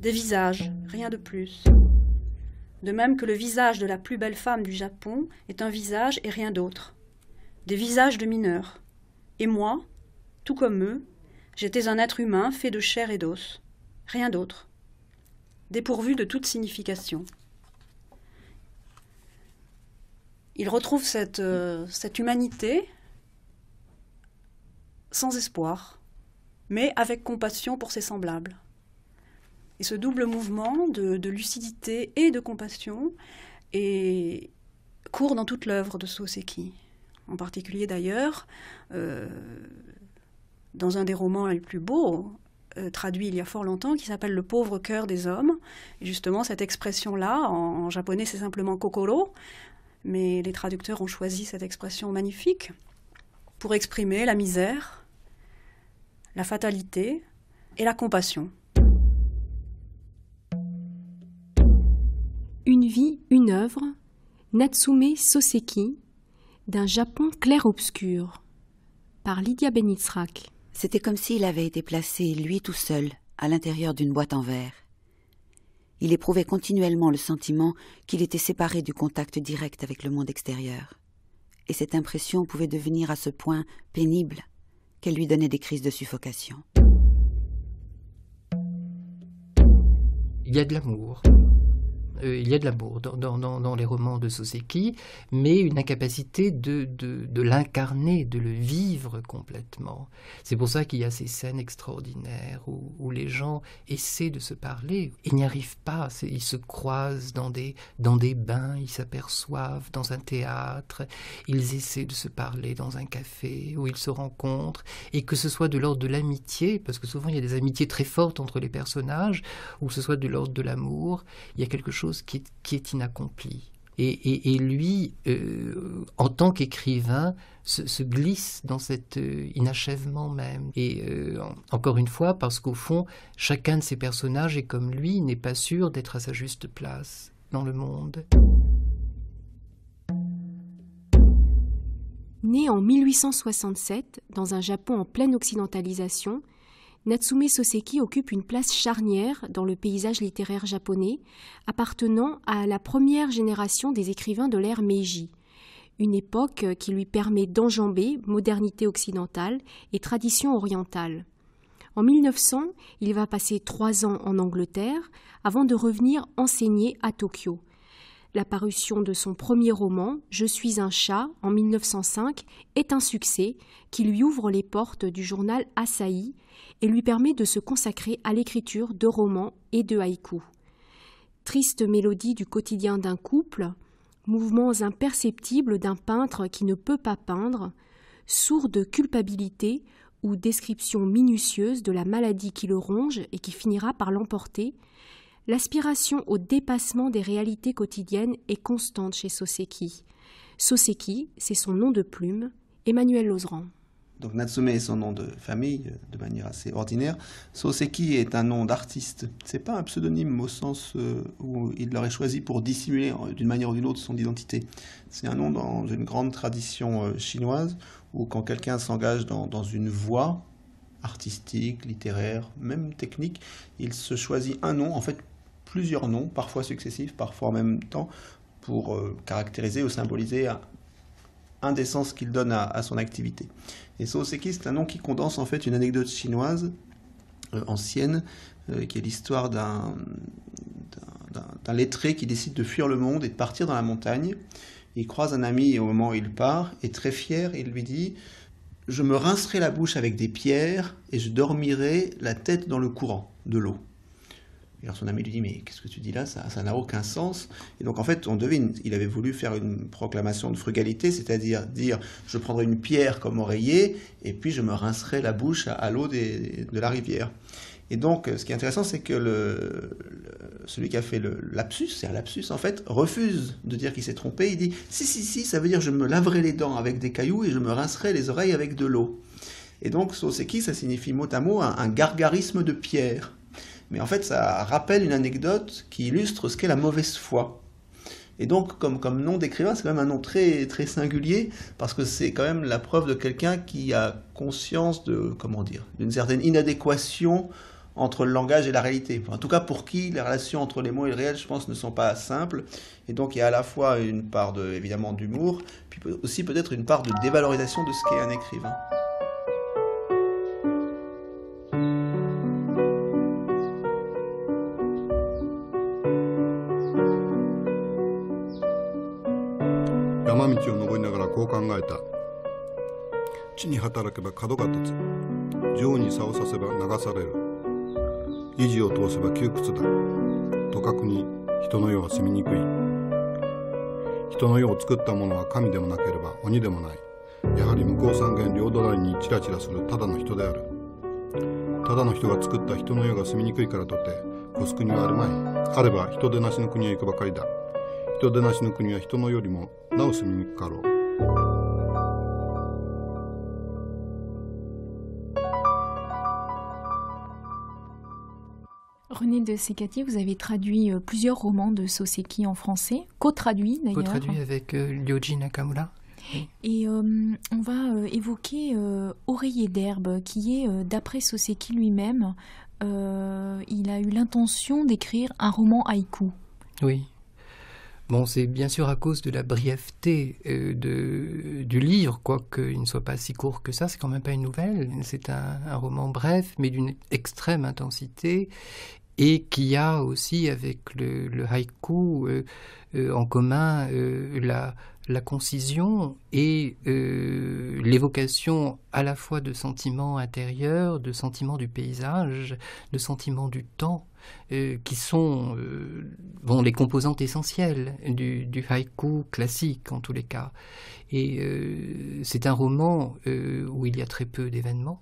Des visages, rien de plus. De même que le visage de la plus belle femme du Japon est un visage et rien d'autre. Des visages de mineurs. Et moi, tout comme eux, j'étais un être humain fait de chair et d'os. Rien d'autre. Dépourvu de toute signification. Il retrouve cette, euh, cette humanité sans espoir, mais avec compassion pour ses semblables. Et ce double mouvement de, lucidité et de compassion court dans toute l'œuvre de Soseki. En particulier d'ailleurs, euh, dans un des romans les plus beaux, euh, traduit il y a fort longtemps, qui s'appelle Le pauvre cœur des hommes. justement, cette expression-là, en japonais, c'est simplement kokoro, mais les traducteurs ont choisi cette expression magnifique pour exprimer la misère, la fatalité et la compassion. une œuvre, Natsume Soseki, d'un Japon clair-obscur, par Lydia Benitzrak. C'était comme s'il avait été placé, lui tout seul, à l'intérieur d'une boîte en verre. Il éprouvait continuellement le sentiment qu'il était séparé du contact direct avec le monde extérieur. Et cette impression pouvait devenir à ce point pénible qu'elle lui donnait des crises de suffocation. Il y a de l'amour, euh, il y a de l'amour dans, dans, dans, les romans de Soseki, mais une incapacité de, de, de l'incarner, de le vivre complètement. C'est pour ça qu'il y a ces scènes extraordinaires où, où, les gens essaient de se parler et n'y arrivent pas. Ils se croisent dans des, dans des bains, ils s'aperçoivent dans un théâtre, ils essaient de se parler dans un café où ils se rencontrent, et que ce soit de l'ordre de l'amitié, parce que souvent il y a des amitiés très fortes entre les personnages, ou que ce soit de l'ordre de l'amour, il y a quelque chose qui est, qui Et, lui, euh, en tant qu'écrivain, se, glisse dans cet euh, inachèvement même. Et euh, encore une fois, parce qu'au fond, chacun de ces personnages est comme lui, n'est pas sûr d'être à sa juste place dans le monde. Né en 1867, dans un Japon en pleine occidentalisation, Natsume Soseki occupe une place charnière dans le paysage littéraire japonais, appartenant à la première génération des écrivains de l'ère Meiji, une époque qui lui permet d'enjamber modernité occidentale et tradition orientale. En 1900, il va passer trois ans en Angleterre avant de revenir enseigner à Tokyo, la parution de son premier roman, Je suis un chat, en 1905, est un succès qui lui ouvre les portes du journal Asahi et lui permet de se consacrer à l'écriture de romans et de haïkus. Triste mélodie du quotidien d'un couple, mouvements imperceptibles d'un peintre qui ne peut pas peindre, sourde culpabilité ou description minutieuse de la maladie qui le ronge et qui finira par l'emporter, L'aspiration au dépassement des réalités quotidiennes est constante chez Soseki. Soseki, c'est son nom de plume, Emmanuel Lozran. Donc Natsume est son nom de famille, euh, de manière assez ordinaire. Soseki est un nom d'artiste. Ce n'est pas un pseudonyme au sens euh, où il l'aurait choisi pour dissimuler euh, d'une manière ou d'une autre son identité. C'est un nom dans une grande tradition chinoise où quand quelqu'un s'engage dans, dans une voie artistique, littéraire, même technique, il se choisit un nom en fait plusieurs noms, parfois successifs, parfois en même temps, pour euh, caractériser ou symboliser un, des sens qu'il donne à, son activité. Et Soseki, c'est un nom qui condense en fait une anecdote chinoise euh, ancienne, euh, qui est l'histoire d'un, lettré qui décide de fuir le monde et de partir dans la montagne. Il croise un ami et au moment où il part, est très fier, il lui dit Je me rincerai la bouche avec des pierres et je dormirai la tête dans le courant de l'eau. Et alors son ami lui dit, mais qu'est-ce que tu dis là Ça n'a aucun sens. Et donc en fait, on devine, il avait voulu faire une proclamation de frugalité, c'est-à-dire dire, je prendrai une pierre comme oreiller, et puis je me rincerai la bouche à, l'eau de la rivière. Et donc, ce qui est intéressant, c'est que celui qui a fait le lapsus, c'est un lapsus en fait, refuse de dire qu'il s'est trompé. Il dit si, si, si, ça veut dire je me laverai les dents avec des cailloux et je me rincerai les oreilles avec de l'eau. Et donc, soseki, ça signifie mot à mot un gargarisme de pierre. Mais en fait, ça rappelle une anecdote qui illustre ce qu'est la mauvaise foi. Et donc, comme, comme nom d'écrivain, c'est quand même un nom très, très singulier, parce que c'est quand même la preuve de quelqu'un qui a conscience de, comment dire, d'une certaine inadéquation entre le langage et la réalité. en tout cas, pour qui les relations entre les mots et le réel, je pense, ne sont pas simples. Et donc, il y a à la fois une part, de, évidemment, d'humour, puis aussi peut-être une part de dévalorisation de ce qu'est un écrivain. こう考えた地に働けば角が立つ王に差をさせば流される意地を通せば窮屈だとかくに人の世は住みにくい人の世を作った者は神でもなければ鬼でもないやはり向こう三元両隣にチラチラするただの人であるただの人が作った人の世が住みにくいからとてコス国はあるまいあれば人でなしの国へ行くばかりだ人でなしの国は人のよりもなお住みにくかろう René de Secati, vous avez traduit euh, plusieurs romans de Soseki en français, co traduit d'ailleurs. co traduit avec euh, Nakamura. Et euh, on va euh, évoquer Oreiller d'herbe, qui est, d'après Soseki lui-même, il a eu l'intention d'écrire un roman haïku. Oui c'est bien sûr à cause de la brièveté euh, de, du livre, quoiqu'il ne soit pas si court que ça, c'est quand même pas une nouvelle, c'est un, roman bref, mais d'une extrême intensité, et qui a aussi avec le, haïku euh, euh, en commun la, la, concision et l'évocation à la fois de sentiments intérieurs, de sentiments du paysage, de sentiments du temps euh, qui sont euh, les composantes essentielles du, du, haïku classique en tous les cas. Et euh, c'est un roman où il y a très peu d'événements,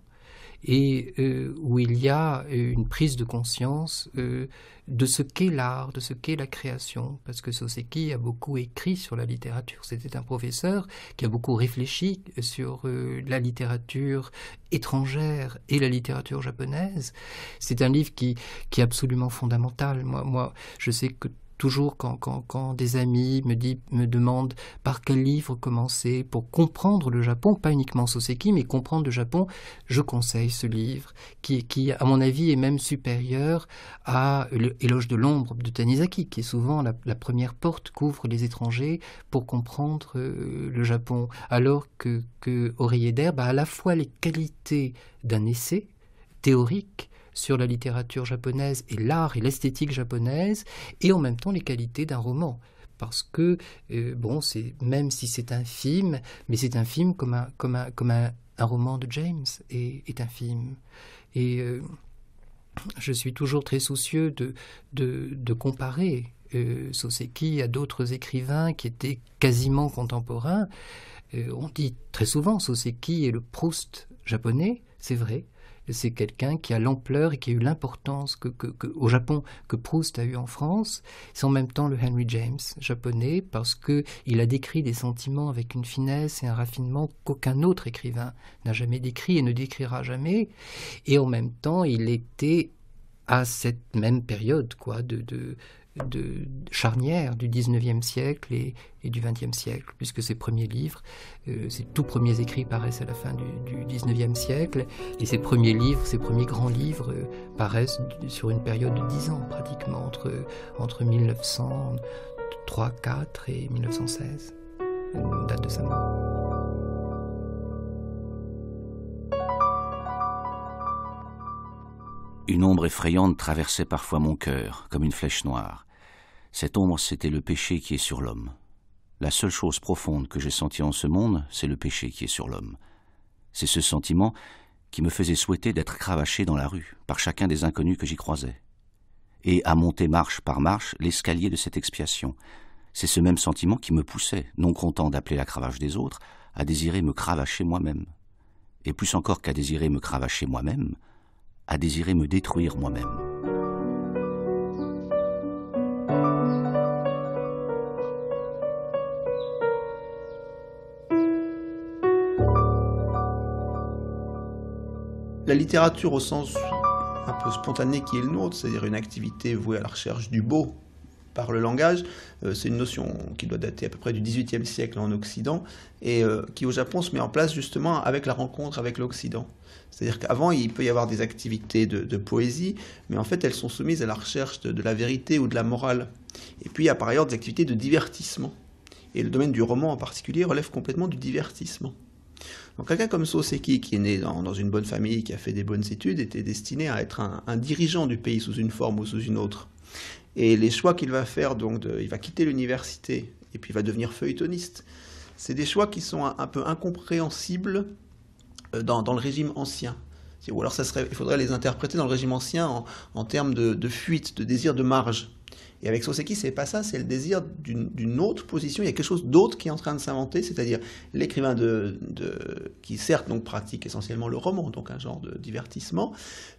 et euh, où il y a euh, une prise de conscience euh, de ce qu'est l'art, de ce qu'est la création, parce que Soseki a beaucoup écrit sur la littérature. C'était un professeur qui a beaucoup réfléchi sur la littérature étrangère et la littérature japonaise. C'est un livre qui, est absolument fondamental. moi, je sais que toujours quand, des amis me, demandent par quel livre commencer pour comprendre le Japon, pas uniquement Soseki, mais comprendre le Japon, je conseille ce livre qui, qui à mon avis, est même supérieur à l'éloge de l'ombre de Tanizaki, qui est souvent la, première porte qu'ouvrent les étrangers pour comprendre euh, le Japon, alors que, que d'herbe bah, a à la fois les qualités d'un essai théorique, sur la littérature japonaise et l'art et l'esthétique japonaise, et en même temps les qualités d'un roman parce que euh, bon, c'est même si c'est un film, mais c'est un film comme un comme comme un, roman de James est, est un film. Et euh, je suis toujours très soucieux de de, comparer euh, Soseki à d'autres écrivains qui étaient quasiment contemporains. on dit très souvent Soseki est le Proust japonais, c'est vrai c'est quelqu'un qui a l'ampleur et qui a eu l'importance que, au Japon que Proust a eu en France. C'est en même temps le Henry James japonais parce que il a décrit des sentiments avec une finesse et un raffinement qu'aucun autre écrivain n'a jamais décrit et ne décrira jamais. Et en même temps, il était à cette même période, quoi, de de charnière du 19e siècle et, du 20e siècle, puisque ses premiers livres, ses euh, tout premiers écrits paraissent à la fin du, du 19e siècle, et ses premiers livres, ses premiers grands livres euh, paraissent sur une période de dix ans pratiquement, entre, entre 1903, 4 et 1916, date de sa mort. Une ombre effrayante traversait parfois mon cœur, comme une flèche noire. Cette ombre, c'était le péché qui est sur l'homme. La seule chose profonde que j'ai sentie en ce monde, c'est le péché qui est sur l'homme. C'est ce sentiment qui me faisait souhaiter d'être cravaché dans la rue, par chacun des inconnus que j'y croisais. Et à monter marche par marche l'escalier de cette expiation. C'est ce même sentiment qui me poussait, non content d'appeler la cravache des autres, à désirer me cravacher moi-même. Et plus encore qu'à désirer me cravacher moi-même, à désirer me détruire moi-même. La littérature au sens un peu spontané qui est le nôtre, c'est-à-dire une activité vouée à la recherche du beau par le langage, euh, c'est une notion qui doit dater à peu près du XVIIIe siècle en Occident et euh, qui au Japon se met en place justement avec la rencontre avec l'Occident. C'est-à-dire qu'avant, il peut y avoir des activités de, poésie, mais en fait, elles sont soumises à la recherche de la vérité ou de la morale. Et puis, il y a par ailleurs des activités de divertissement. Et le domaine du roman en particulier relève complètement du divertissement quelqu'un comme Soseki, qui est né dans, une bonne famille, qui a fait des bonnes études, était destiné à être un, dirigeant du pays sous une forme ou sous une autre. Et les choix qu'il va faire, donc, il va quitter l'université et puis il va devenir feuilletoniste. C'est des choix qui sont un, peu incompréhensibles euh, dans, le régime ancien. Ou alors il faudrait les interpréter dans le régime ancien en, termes de, fuite, de désir de marge. Et avec Soseki, n'est pas ça, c'est le désir d'une autre position. Il y a quelque chose d'autre qui est en train de s'inventer, c'est-à-dire l'écrivain qui certes donc pratique essentiellement le roman, donc un genre de divertissement,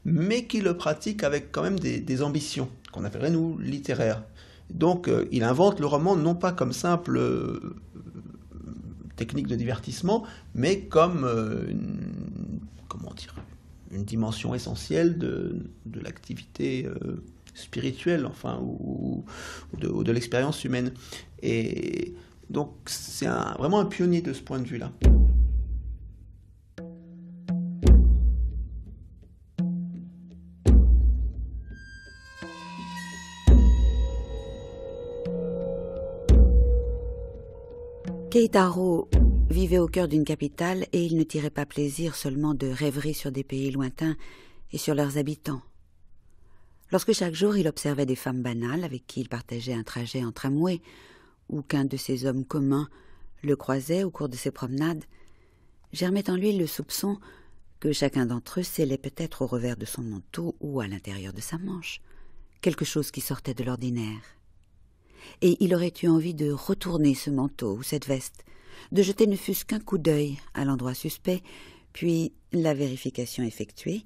mais qui le pratique avec quand même des, ambitions qu'on appellerait nous littéraires. Donc euh, il invente le roman non pas comme simple euh, technique de divertissement, mais comme euh, une, comment dire, une dimension essentielle de l'activité spirituelle, enfin, ou, de, l'expérience humaine. Et donc, c'est vraiment un pionnier de ce point de vue-là. Keitaro vivait au cœur d'une capitale et il ne tirait pas plaisir seulement de rêveries sur des pays lointains et sur leurs habitants, Lorsque chaque jour il observait des femmes banales avec qui il partageait un trajet en tramway, ou qu'un de ces hommes communs le croisait au cours de ses promenades, germait en lui le soupçon que chacun d'entre eux scellait peut-être au revers de son manteau ou à l'intérieur de sa manche quelque chose qui sortait de l'ordinaire. Et il aurait eu envie de retourner ce manteau ou cette veste, de jeter ne fût-ce qu'un coup d'œil à l'endroit suspect, puis, la vérification effectuée,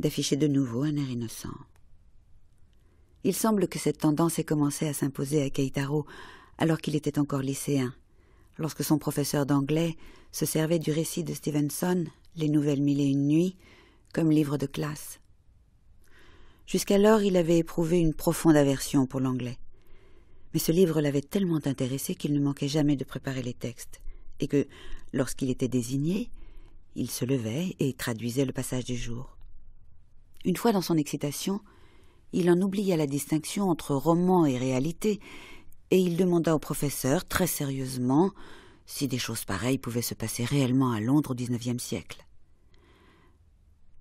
d'afficher de nouveau un air innocent. Il semble que cette tendance ait commencé à s'imposer à Keitaro alors qu'il était encore lycéen, lorsque son professeur d'anglais se servait du récit de Stevenson, Les Nouvelles Mille et Une Nuits, comme livre de classe. Jusqu'alors, il avait éprouvé une profonde aversion pour l'anglais. Mais ce livre l'avait tellement intéressé qu'il ne manquait jamais de préparer les textes, et que, lorsqu'il était désigné, il se levait et traduisait le passage du jour. Une fois dans son excitation, il en oublia la distinction entre roman et réalité, et il demanda au professeur, très sérieusement, si des choses pareilles pouvaient se passer réellement à Londres au XIXe siècle.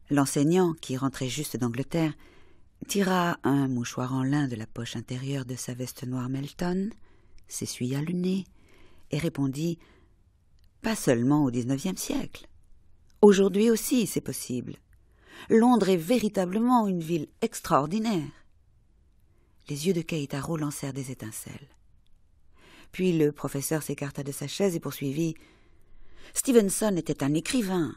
L'enseignant, qui rentrait juste d'Angleterre, tira un mouchoir en lin de la poche intérieure de sa veste noire Melton, s'essuya le nez, et répondit Pas seulement au XIXe siècle. Aujourd'hui aussi, c'est possible. Londres est véritablement une ville extraordinaire. Les yeux de Keitaro lancèrent des étincelles. Puis le professeur s'écarta de sa chaise et poursuivit Stevenson était un écrivain.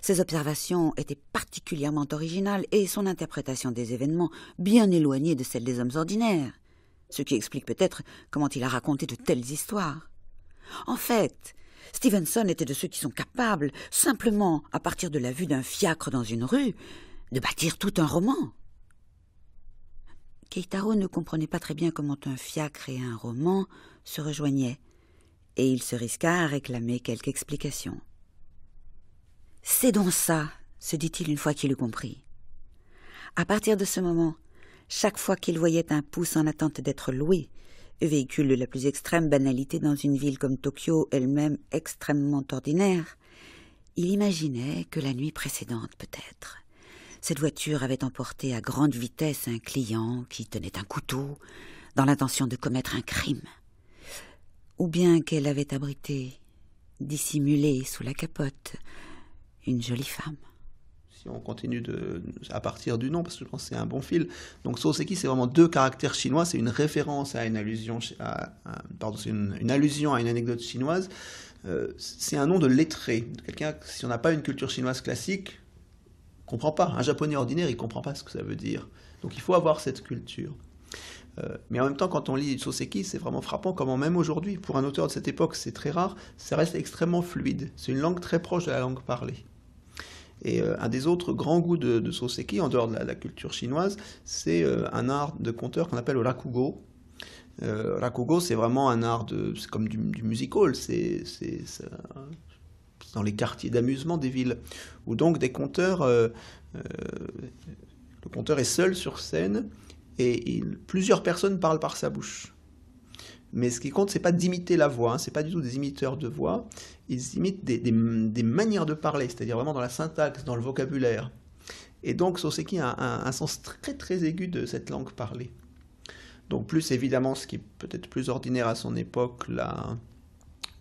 Ses observations étaient particulièrement originales et son interprétation des événements bien éloignée de celle des hommes ordinaires, ce qui explique peut-être comment il a raconté de telles histoires. En fait, Stevenson était de ceux qui sont capables, simplement à partir de la vue d'un fiacre dans une rue, de bâtir tout un roman. Keitaro ne comprenait pas très bien comment un fiacre et un roman se rejoignaient, et il se risqua à réclamer quelque explication. C'est donc ça, se dit-il une fois qu'il eut compris. À partir de ce moment, chaque fois qu'il voyait un pouce en attente d'être loué, véhicule de la plus extrême banalité dans une ville comme Tokyo, elle-même extrêmement ordinaire, il imaginait que la nuit précédente, peut-être, cette voiture avait emporté à grande vitesse un client qui tenait un couteau dans l'intention de commettre un crime, ou bien qu'elle avait abrité, dissimulé sous la capote, une jolie femme si on continue à partir du nom, parce que je pense que c'est un bon fil. Donc Soseki, c'est vraiment deux caractères chinois, c'est une référence à une allusion, à, pardon, c'est une, allusion à une anecdote chinoise. Euh, c'est un nom de lettré, quelqu'un, si on n'a pas une culture chinoise classique, comprend pas. Un japonais ordinaire, il ne comprend pas ce que ça veut dire. Donc il faut avoir cette culture. Euh, mais en même temps, quand on lit Soseki, c'est vraiment frappant comment même aujourd'hui, pour un auteur de cette époque, c'est très rare, ça reste extrêmement fluide. C'est une langue très proche de la langue parlée. Et euh, un des autres grands goûts de, Soseki, en dehors de la, culture chinoise, c'est euh, un art de conteur qu'on appelle le rakugo. Euh, rakugo, c'est vraiment un art de. C'est comme du, musical, music hall, c'est dans les quartiers d'amusement des villes, où donc des conteurs. le conteur est seul sur scène et plusieurs personnes parlent par sa bouche. Mais ce qui compte, c'est pas d'imiter la voix, ce hein. c'est pas du tout des imiteurs de voix, ils imitent des, manières de parler, c'est-à-dire vraiment dans la syntaxe, dans le vocabulaire. Et donc Soseki a un, sens très très aigu de cette langue parlée. Donc plus évidemment ce qui est peut-être plus ordinaire à son époque,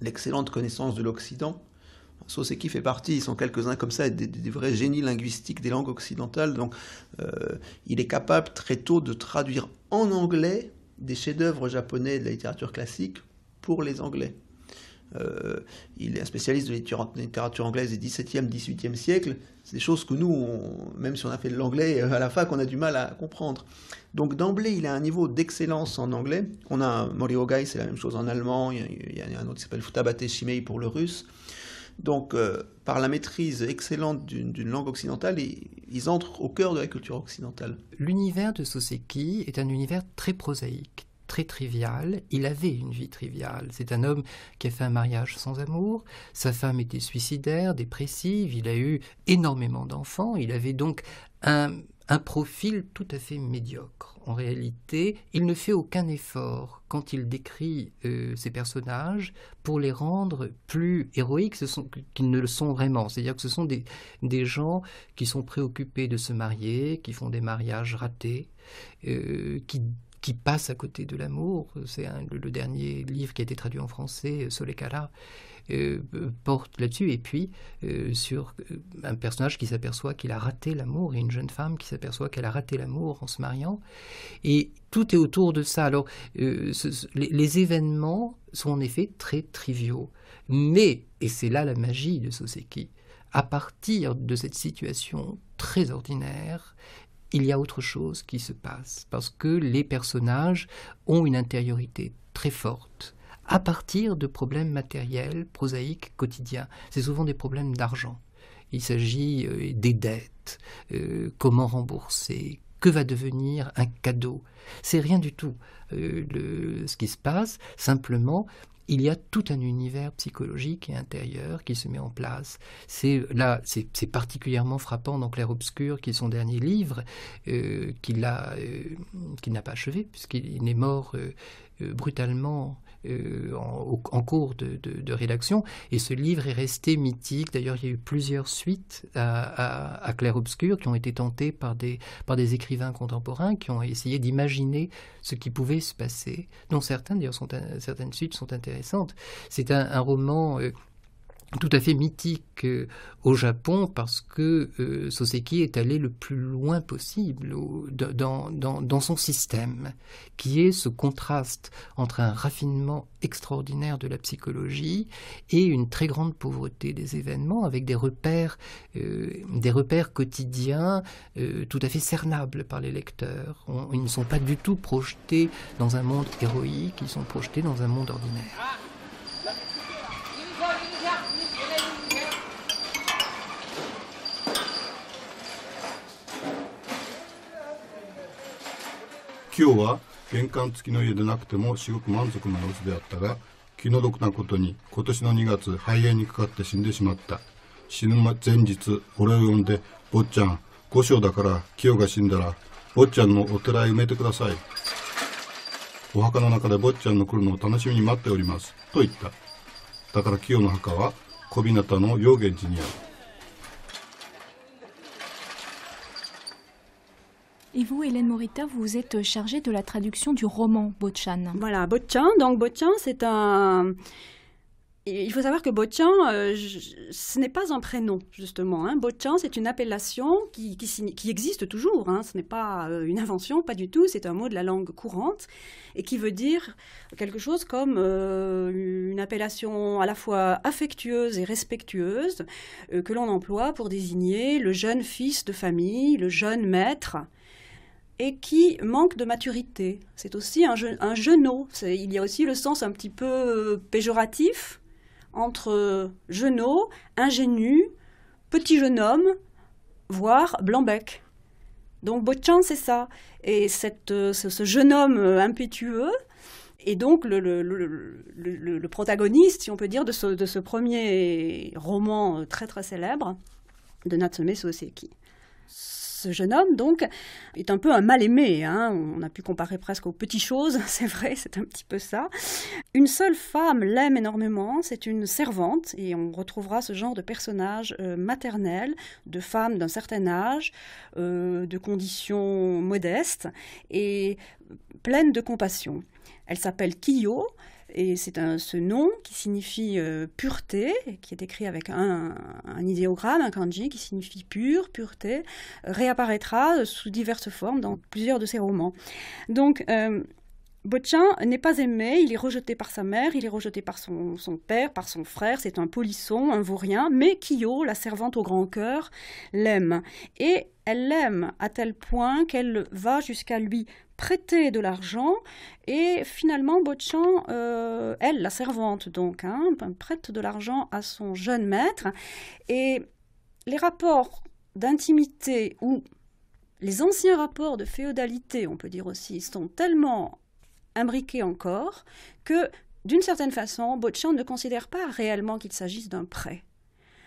l'excellente connaissance de l'Occident. Soseki fait partie, ils sont quelques-uns comme ça, des, des, vrais génies linguistiques des langues occidentales. Donc euh, il est capable très tôt de traduire en anglais des chefs-d'œuvre japonais de la littérature classique pour les Anglais. Euh, il est un spécialiste de littérature anglaise des 17e, 18e siècle. C'est des choses que nous, même si on a fait de l'anglais euh, à la fac, on a du mal à comprendre. Donc d'emblée, il a un niveau d'excellence en anglais. On a Mori Ogai, c'est la même chose en allemand. Il y a, a un autre qui s'appelle Futabate Shimei pour le russe. Donc, euh, par la maîtrise excellente d'une langue occidentale, ils, ils entrent au cœur de la culture occidentale. L'univers de Soseki est un univers très prosaïque, très trivial. Il avait une vie triviale. C'est un homme qui a fait un mariage sans amour. Sa femme était suicidaire, dépressive. Il a eu énormément d'enfants. Il avait donc un un profil tout à fait médiocre. En réalité, il ne fait aucun effort quand il décrit euh, ses personnages pour les rendre plus héroïques qu'ils ne le sont vraiment. C'est-à-dire que ce sont des, gens qui sont préoccupés de se marier, qui font des mariages ratés, euh, qui qui passe à côté de l'amour. C'est le, dernier livre qui a été traduit en français, euh, Soleil euh, euh, porte là-dessus. Et puis sur un personnage qui s'aperçoit qu'il a raté l'amour et une jeune femme qui s'aperçoit qu'elle a raté l'amour en se mariant. Et tout est autour de ça. Alors les, événements sont en effet très triviaux. Mais, et c'est là la magie de Soseki, à partir de cette situation très ordinaire, il y a autre chose qui se passe, parce que les personnages ont une intériorité très forte à partir de problèmes matériels, prosaïques, quotidiens. C'est souvent des problèmes d'argent. Il s'agit euh, des dettes, euh, comment rembourser, que va devenir un cadeau. C'est rien du tout euh, ce qui se passe, simplement il y a tout un univers psychologique et intérieur qui se met en place. C'est là, c'est particulièrement frappant dans Clair Obscur, qui est son dernier livre, euh, euh, qu'il n'a pas achevé puisqu'il est mort euh, brutalement euh, en, cours de, rédaction. Et ce livre est resté mythique. D'ailleurs, il y a eu plusieurs suites à, à, Claire Obscur qui ont été tentées par des, par des écrivains contemporains qui ont essayé d'imaginer ce qui pouvait se passer, dont certaines d'ailleurs, certaines suites sont intéressantes. C'est un, roman... Euh, tout à fait mythique euh, au Japon parce que euh, Soseki est allé le plus loin possible dans, son système, qui est ce contraste entre un raffinement extraordinaire de la psychologie et une très grande pauvreté des événements, avec des repères, euh, des repères quotidiens tout à fait cernables par les lecteurs. ils ne sont pas du tout projetés dans un monde héroïque, ils sont projetés dans un monde ordinaire. 今日は玄関付きの家でなくてもすごく満足な様子であったが気の毒なことに今年の2月肺炎にかかって死んでしまった死ぬ前日俺を呼んで「坊ちゃん五章だから清が死んだら坊ちゃんのお寺へ埋めてください」「お墓の中で坊ちゃんの来るのを楽しみに待っております」と言っただから清の墓は小日向の陽源寺にある Et vous, Hélène Morita, vous êtes chargée de la traduction du roman Botchan. Voilà, Botchan. Donc Botchan, c'est un... Il faut savoir que Botchan, euh, ce n'est pas un prénom, justement. Hein. Botchan, c'est une appellation qui, qui, qui existe toujours. Hein. Ce n'est pas euh, une invention, pas du tout. C'est un mot de la langue courante et qui veut dire quelque chose comme euh, une appellation à la fois affectueuse et respectueuse que l'on emploie pour désigner le jeune fils de famille, le jeune maître et qui manque de maturité. C'est aussi un, je, Il y a aussi le sens un petit peu euh, péjoratif entre euh, genou, ingénu, petit jeune homme, voire blanc-bec. Donc Botchan, c'est ça. Et euh, ce, jeune homme impétueux est donc le, le, protagoniste, si on peut dire, de ce, de ce premier roman très très célèbre de Natsume Soseki ce jeune homme, donc, est un peu un mal-aimé. Hein. On a pu comparer presque aux petites choses, c'est vrai, c'est un petit peu ça. Une seule femme l'aime énormément, c'est une servante, et on retrouvera ce genre de personnage euh, maternel, de femme d'un certain âge, euh, de conditions modestes, et pleine de compassion. Elle s'appelle Kiyo, et c'est ce nom qui signifie euh, pureté, qui est écrit avec un, idéogramme, un kanji, qui signifie pur, pureté, réapparaîtra sous diverses formes dans plusieurs de ses romans. Donc, euh, n'est pas aimé, il est rejeté par sa mère, il est rejeté par son, père, par son frère, c'est un polisson, un vaurien, mais Kiyo, la servante au grand cœur, l'aime. Et elle l'aime à tel point qu'elle va jusqu'à lui prêter de l'argent et finalement Botchan, euh, elle, la servante donc, hein, prête de l'argent à son jeune maître et les rapports d'intimité ou les anciens rapports de féodalité, on peut dire aussi, sont tellement imbriqués encore que d'une certaine façon, Botchan ne considère pas réellement qu'il s'agisse d'un prêt.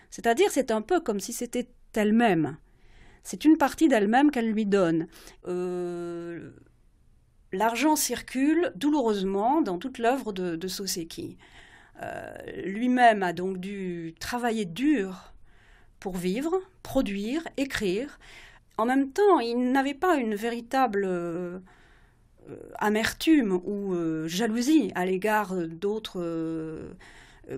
C'est-à-dire, c'est un peu comme si c'était elle-même. C'est une partie d'elle-même qu'elle lui donne. Euh, l'argent circule douloureusement dans toute l'œuvre de, Soseki. Euh, lui-même a donc dû travailler dur pour vivre, produire, écrire. En même temps, il n'avait pas une véritable euh, amertume ou euh, jalousie à l'égard d'autres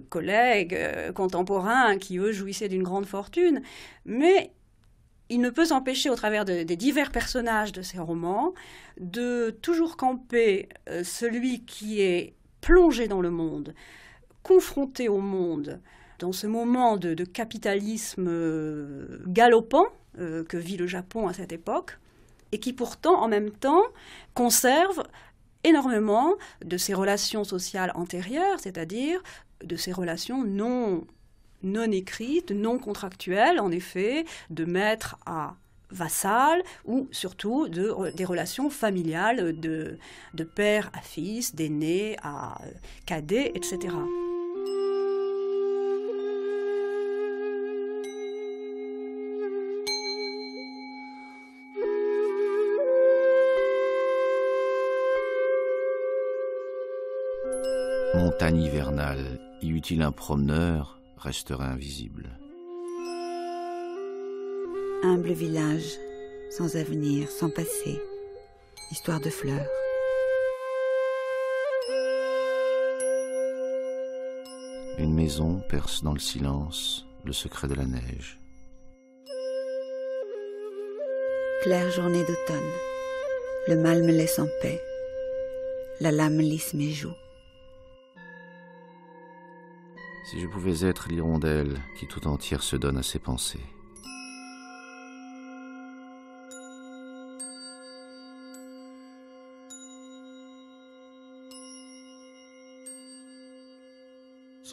collègues contemporains qui, eux, jouissaient d'une grande fortune. Mais il ne peut s'empêcher, au travers des divers personnages de ses romans, de toujours camper euh, celui qui est plongé dans le monde, confronté au monde, dans ce moment de, capitalisme euh, galopant euh, que vit le Japon à cette époque, et qui pourtant, en même temps, conserve énormément de ses relations sociales antérieures, c'est-à-dire de ses relations non non écrites, non contractuelles, en effet, de maître à vassal ou surtout de, des relations familiales de, de père à fils, d'aîné à euh, cadet, etc. Montagne hivernale, y eut un promeneur, resterait invisible. Humble village, sans avenir, sans passé, histoire de fleurs. Une maison perce dans le silence le secret de la neige. Claire journée d'automne. Le mal me laisse en paix. La lame lisse mes joues. Si je pouvais être l'hirondelle qui tout entière se donne à ses pensées.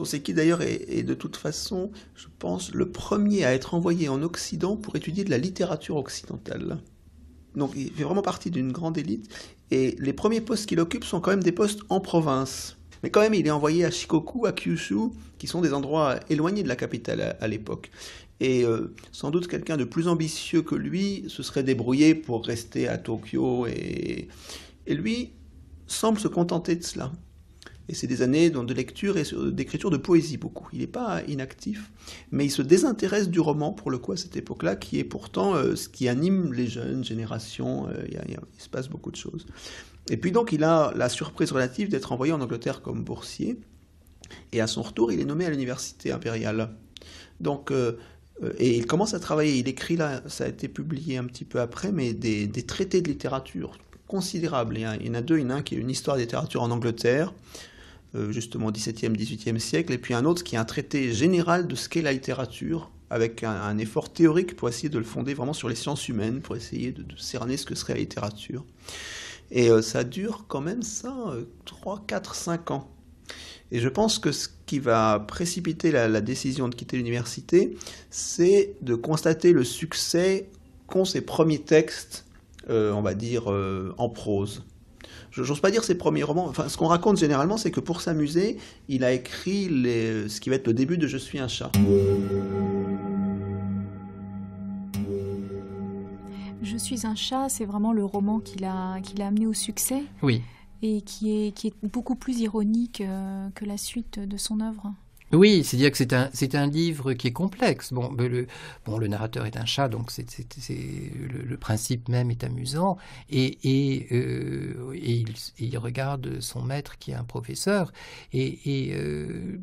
qui d'ailleurs est, de toute façon, je pense, le premier à être envoyé en Occident pour étudier de la littérature occidentale. Donc il fait vraiment partie d'une grande élite, et les premiers postes qu'il occupe sont quand même des postes en province. Mais quand même, il est envoyé à Shikoku, à Kyushu, qui sont des endroits éloignés de la capitale à, l'époque. Et euh, sans doute quelqu'un de plus ambitieux que lui se serait débrouillé pour rester à Tokyo. et lui semble se contenter de cela. Et c'est des années de lecture et d'écriture de poésie beaucoup. Il n'est pas inactif, mais il se désintéresse du roman pour le coup à cette époque-là, qui est pourtant euh, ce qui anime les jeunes générations. Euh, il, se passe beaucoup de choses. Et puis donc il a la surprise relative d'être envoyé en Angleterre comme boursier. Et à son retour, il est nommé à l'université impériale. Donc euh, et il commence à travailler. Il écrit là, ça a été publié un petit peu après, mais des, des traités de littérature considérables. Il y, en a deux, il y en a un qui est une histoire de littérature en Angleterre, euh, justement 17e, 18e siècle, et puis un autre qui est un traité général de ce qu'est la littérature, avec un, effort théorique pour essayer de le fonder vraiment sur les sciences humaines, pour essayer de, cerner ce que serait la littérature. Et euh, ça dure quand même ça, 3, 4, 5 ans. Et je pense que ce qui va précipiter la, décision de quitter l'université, c'est de constater le succès qu'ont ces premiers textes, euh, on va dire, en prose j'ose pas dire ses premiers romans. ce qu'on raconte généralement, c'est que pour s'amuser, il a écrit ce qui va être le début de Je suis un chat. Je suis un chat, c'est vraiment le roman qui l'a a amené au succès. Oui. Et qui est, qui est beaucoup plus ironique euh, que la suite de son œuvre. Oui, c'est-à-dire que c'est un, un livre qui est complexe. Bon, le, bon, le narrateur est un chat, donc le, principe même est amusant. Et, et, euh, il, regarde son maître qui est un professeur. Et, et euh,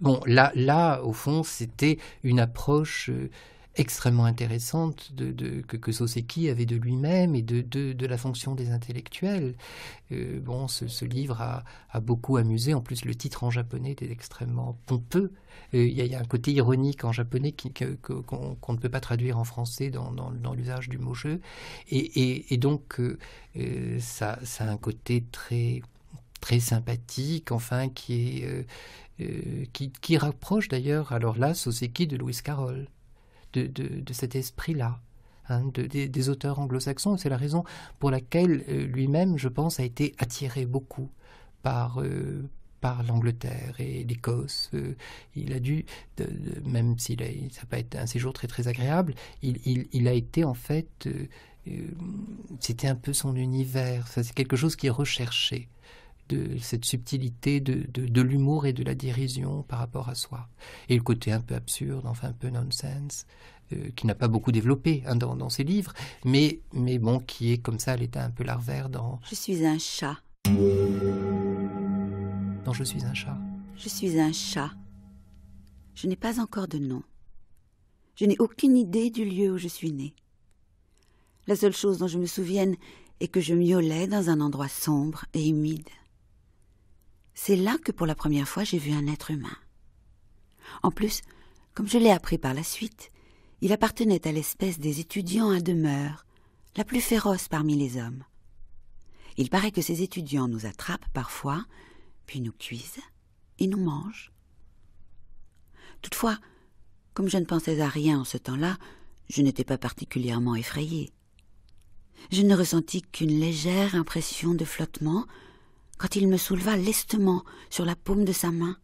bon, là, là, au fond, c'était une approche euh, extrêmement intéressante que, que, Soseki avait de lui-même et de, la fonction des intellectuels. Euh, bon, ce, livre a, beaucoup amusé. En plus, le titre en japonais était extrêmement pompeux. Euh, il y, a un côté ironique en japonais qu'on ne peut pas traduire en français dans, l'usage du mot jeu. Et, donc, euh, ça, ça, a un côté très sympathique, enfin, qui Qui, qui, rapproche d'ailleurs, alors là, Soseki de Louis Carroll de, cet esprit-là. Hein, des, auteurs anglo-saxons, c'est la raison pour laquelle euh, lui-même, je pense, a été attiré beaucoup par, euh, par l'Angleterre et l'Écosse. Euh, il a dû, même s'il ça n'a pas été un séjour très très agréable, il, il, a été en fait, c'était un peu son univers, c'est quelque chose qui est recherché de cette subtilité de, l'humour et de la dérision par rapport à soi. Et le côté un peu absurde, enfin un peu nonsense, euh, qui n'a pas beaucoup développé hein, dans, ses livres, mais, mais bon, qui est comme ça à l'état un peu larvaire dans... Je suis un chat. Dans Je suis un chat. Je suis un chat. Je n'ai pas encore de nom. Je n'ai aucune idée du lieu où je suis né. La seule chose dont je me souvienne est que je miaulais dans un endroit sombre et humide. C'est là que pour la première fois j'ai vu un être humain. En plus, comme je l'ai appris par la suite, il appartenait à l'espèce des étudiants à demeure, la plus féroce parmi les hommes. Il paraît que ces étudiants nous attrapent parfois, puis nous cuisent et nous mangent. Toutefois, comme je ne pensais à rien en ce temps-là, je n'étais pas particulièrement effrayée. Je ne ressentis qu'une légère impression de flottement quand il me souleva lestement sur la paume de sa main.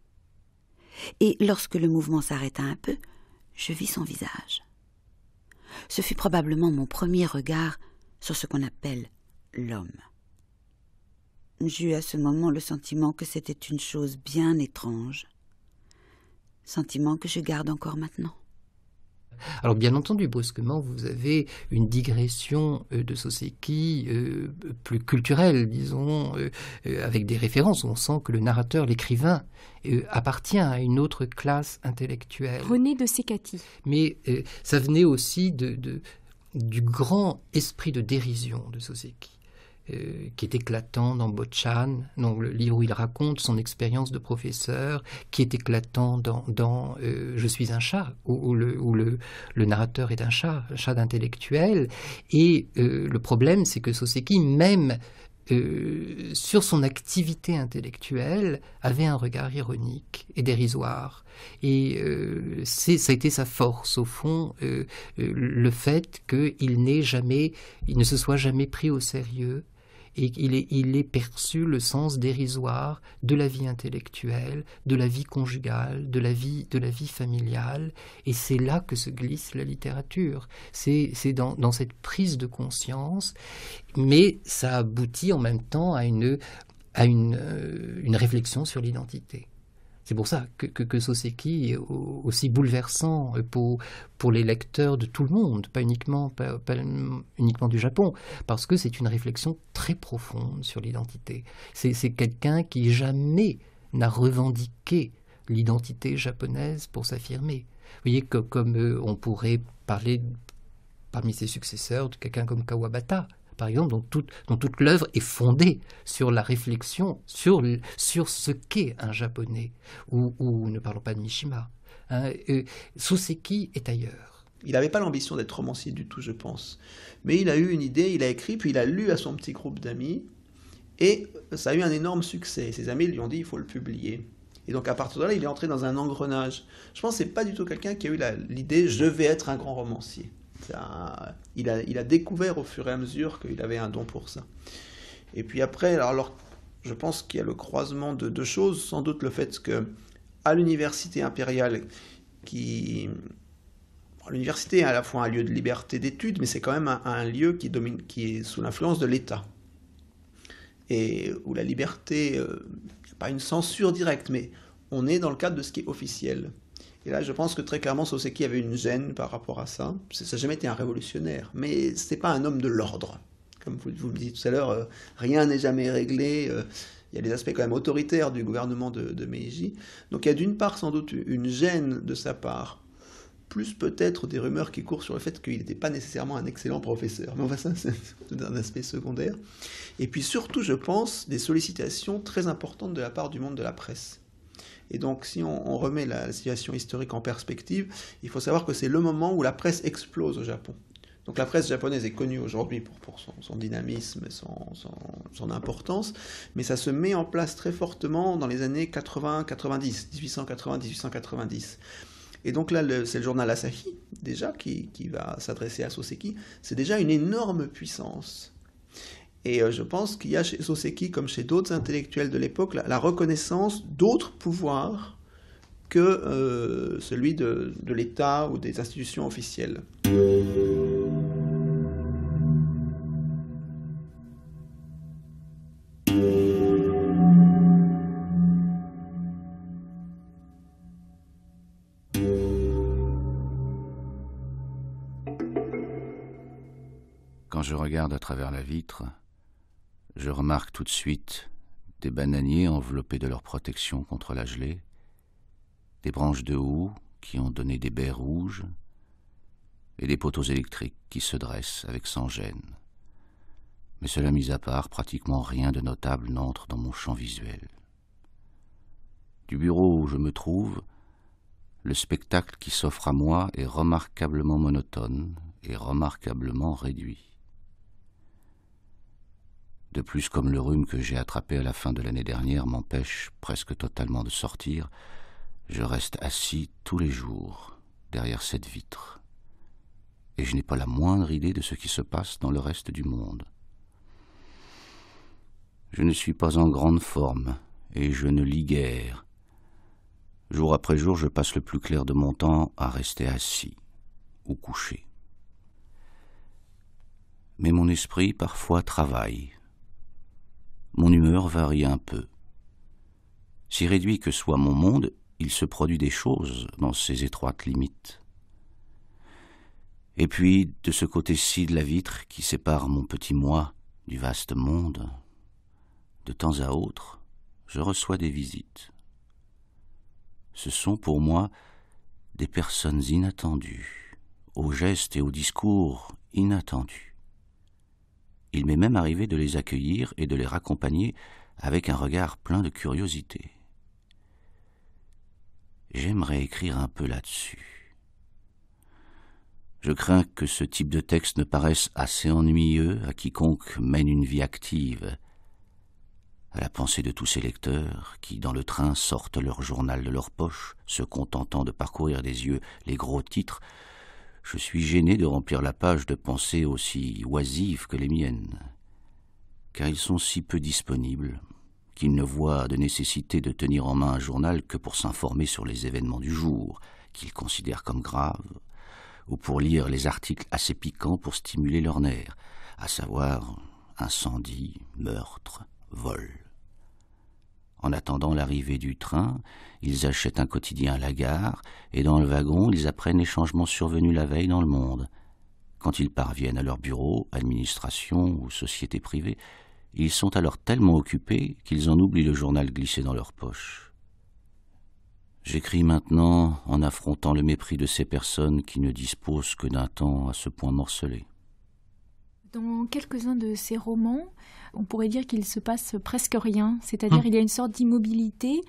Et lorsque le mouvement s'arrêta un peu, je vis son visage. Ce fut probablement mon premier regard sur ce qu'on appelle l'homme. J'eus à ce moment le sentiment que c'était une chose bien étrange, sentiment que je garde encore maintenant. Alors bien entendu, brusquement, vous avez une digression euh, de Soseki euh, plus culturelle, disons, euh, avec des références. On sent que le narrateur, l'écrivain, appartient à une autre classe intellectuelle. René de Secati. Mais ça venait aussi du grand esprit de dérision de Soseki. Euh, qui est éclatant dans Botchan, donc le livre où il raconte son expérience de professeur, qui est éclatant dans, euh, Je suis un chat, où, le, narrateur est un chat, un chat d'intellectuel. Et euh, le problème, c'est que Soseki, même sur son activité intellectuelle, avait un regard ironique et dérisoire. Et ça a été sa force, au fond, le fait qu'il n'ait jamais, il ne se soit jamais pris au sérieux, et il est, perçu le sens dérisoire de la vie intellectuelle, de la vie conjugale, de la vie, familiale, et c'est là que se glisse la littérature. C'est dans, cette prise de conscience, mais ça aboutit en même temps à une euh, réflexion sur l'identité. C'est pour ça que, Soseki est aussi bouleversant pour, les lecteurs de tout le monde, pas uniquement, uniquement du Japon, parce que c'est une réflexion très profonde sur l'identité. C'est quelqu'un qui jamais n'a revendiqué l'identité japonaise pour s'affirmer. Vous voyez, comme euh, on pourrait parler parmi ses successeurs de quelqu'un comme Kawabata, par exemple, dont toute, l'œuvre est fondée sur la réflexion sur, ce qu'est un japonais, ou, ne parlons pas de Mishima. Hein, Soseki est ailleurs. Il n'avait pas l'ambition d'être romancier du tout, je pense. Mais il a eu une idée, il a écrit, puis il a lu à son petit groupe d'amis, et ça a eu un énorme succès. Ses amis lui ont dit il faut le publier. Et donc à partir de là, il est entré dans un engrenage. Je pense que c'est pas du tout quelqu'un qui a eu l'idée je vais être un grand romancier il, a, découvert au fur et à mesure qu'il avait un don pour ça. Et puis après, alors, je pense qu'il y a le croisement de deux choses. Sans doute le fait que à l'université impériale, qui l'université est à la fois un lieu de liberté d'études, mais c'est quand même un, lieu qui, domine, qui est sous l'influence de l'État. Et où la liberté, euh, pas une censure directe, mais on est dans le cadre de ce qui est officiel. Et là, je pense que très clairement, Soseki avait une gêne par rapport à ça. Ça n'a jamais été un révolutionnaire, mais ce n'est pas un homme de l'ordre. Comme vous, vous, disiez tout à l'heure, euh, rien n'est jamais réglé. Euh, il y a des aspects quand même autoritaires du gouvernement de, Meiji. Donc il y a d'une part sans doute une gêne de sa part, plus peut-être des rumeurs qui courent sur le fait qu'il n'était pas nécessairement un excellent professeur. Mais enfin ça, c'est un aspect secondaire. Et puis surtout, je pense, des sollicitations très importantes de la part du monde de la presse. Et donc, si on, remet la, situation historique en perspective, il faut savoir que c'est le moment où la presse explose au Japon. Donc la presse japonaise est connue aujourd'hui pour, son, dynamisme, son, son, importance, mais ça se met en place très fortement dans les années 80-90, 1890-1890. Et donc là, c'est le journal Asahi, déjà, qui, qui va s'adresser à Soseki. C'est déjà une énorme puissance. Et euh, je pense qu'il y a chez Soseki, comme chez d'autres intellectuels de l'époque, la, reconnaissance d'autres pouvoirs que euh, celui de l'État ou des institutions officielles. Quand je regarde à travers la vitre, je remarque tout de suite des bananiers enveloppés de leur protection contre la gelée, des branches de houx qui ont donné des baies rouges, et des poteaux électriques qui se dressent avec sans gêne. Mais cela mis à part, pratiquement rien de notable n'entre dans mon champ visuel. Du bureau où je me trouve, le spectacle qui s'offre à moi est remarquablement monotone et remarquablement réduit. De plus, comme le rhume que j'ai attrapé à la fin de l'année dernière m'empêche presque totalement de sortir, je reste assis tous les jours derrière cette vitre. Et je n'ai pas la moindre idée de ce qui se passe dans le reste du monde. Je ne suis pas en grande forme, et je ne lis guère. Jour après jour, je passe le plus clair de mon temps à rester assis ou couché. Mais mon esprit parfois travaille mon humeur varie un peu. Si réduit que soit mon monde, il se produit des choses dans ses étroites limites. Et puis, de ce côté-ci de la vitre qui sépare mon petit moi du vaste monde, de temps à autre, je reçois des visites. Ce sont pour moi des personnes inattendues, aux gestes et aux discours inattendus. Il m'est même arrivé de les accueillir et de les raccompagner avec un regard plein de curiosité. J'aimerais écrire un peu là-dessus. Je crains que ce type de texte ne paraisse assez ennuyeux à quiconque mène une vie active, à la pensée de tous ces lecteurs qui, dans le train, sortent leur journal de leur poche, se contentant de parcourir des yeux les gros titres, je suis gêné de remplir la page de pensées aussi oisives que les miennes, car ils sont si peu disponibles qu'ils ne voient de nécessité de tenir en main un journal que pour s'informer sur les événements du jour, qu'ils considèrent comme graves, ou pour lire les articles assez piquants pour stimuler leurs nerfs, à savoir incendie, meurtre, vol. En attendant l'arrivée du train, ils achètent un quotidien à la gare, et dans le wagon, ils apprennent les changements survenus la veille dans le monde. Quand ils parviennent à leur bureau, administration ou société privée, ils sont alors tellement occupés qu'ils en oublient le journal glissé dans leur poche. J'écris maintenant en affrontant le mépris de ces personnes qui ne disposent que d'un temps à ce point morcelé. Dans quelques-uns de ses romans, on pourrait dire qu'il se passe presque rien, c'est-à-dire qu'il hmm. il y a une sorte d'immobilité,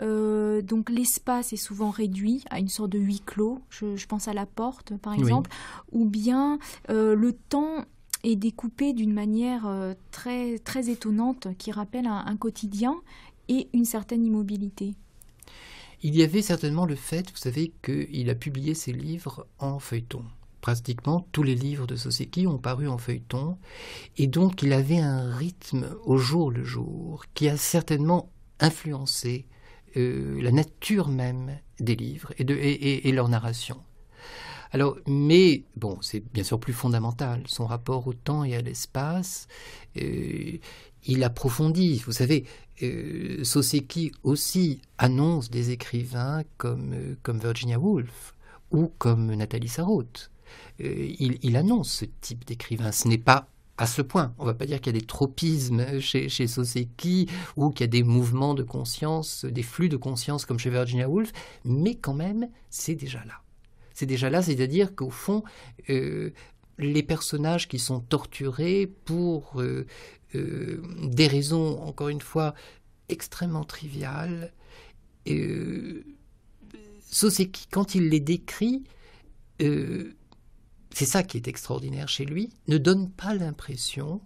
euh, donc l'espace est souvent réduit à une sorte de huis clos, je, pense à la porte par exemple, ou bien euh, le temps est découpé d'une manière euh, très, très étonnante qui rappelle un, un quotidien et une certaine immobilité. Il y avait certainement le fait, vous savez, qu'il a publié ses livres en feuilleton pratiquement tous les livres de Soseki ont paru en feuilleton, et donc il avait un rythme au jour le jour qui a certainement influencé euh, la nature même des livres et, de, et, leur narration. Alors, mais bon, c'est bien sûr plus fondamental, son rapport au temps et à l'espace. Euh, il approfondit. Vous savez, euh, Soseki aussi annonce des écrivains comme, comme Virginia Woolf ou comme Nathalie Sarraute. Euh, il, annonce ce type d'écrivain. Ce n'est pas à ce point. On ne va pas dire qu'il y a des tropismes chez, chez Soseki ou qu'il y a des mouvements de conscience, des flux de conscience comme chez Virginia Woolf, mais quand même, c'est déjà là. C'est déjà là, c'est-à-dire qu'au fond, euh, les personnages qui sont torturés pour euh, des raisons, encore une fois, extrêmement triviales, Soseki, quand il les décrit, c'est ça qui est extraordinaire chez lui, ne donne pas l'impression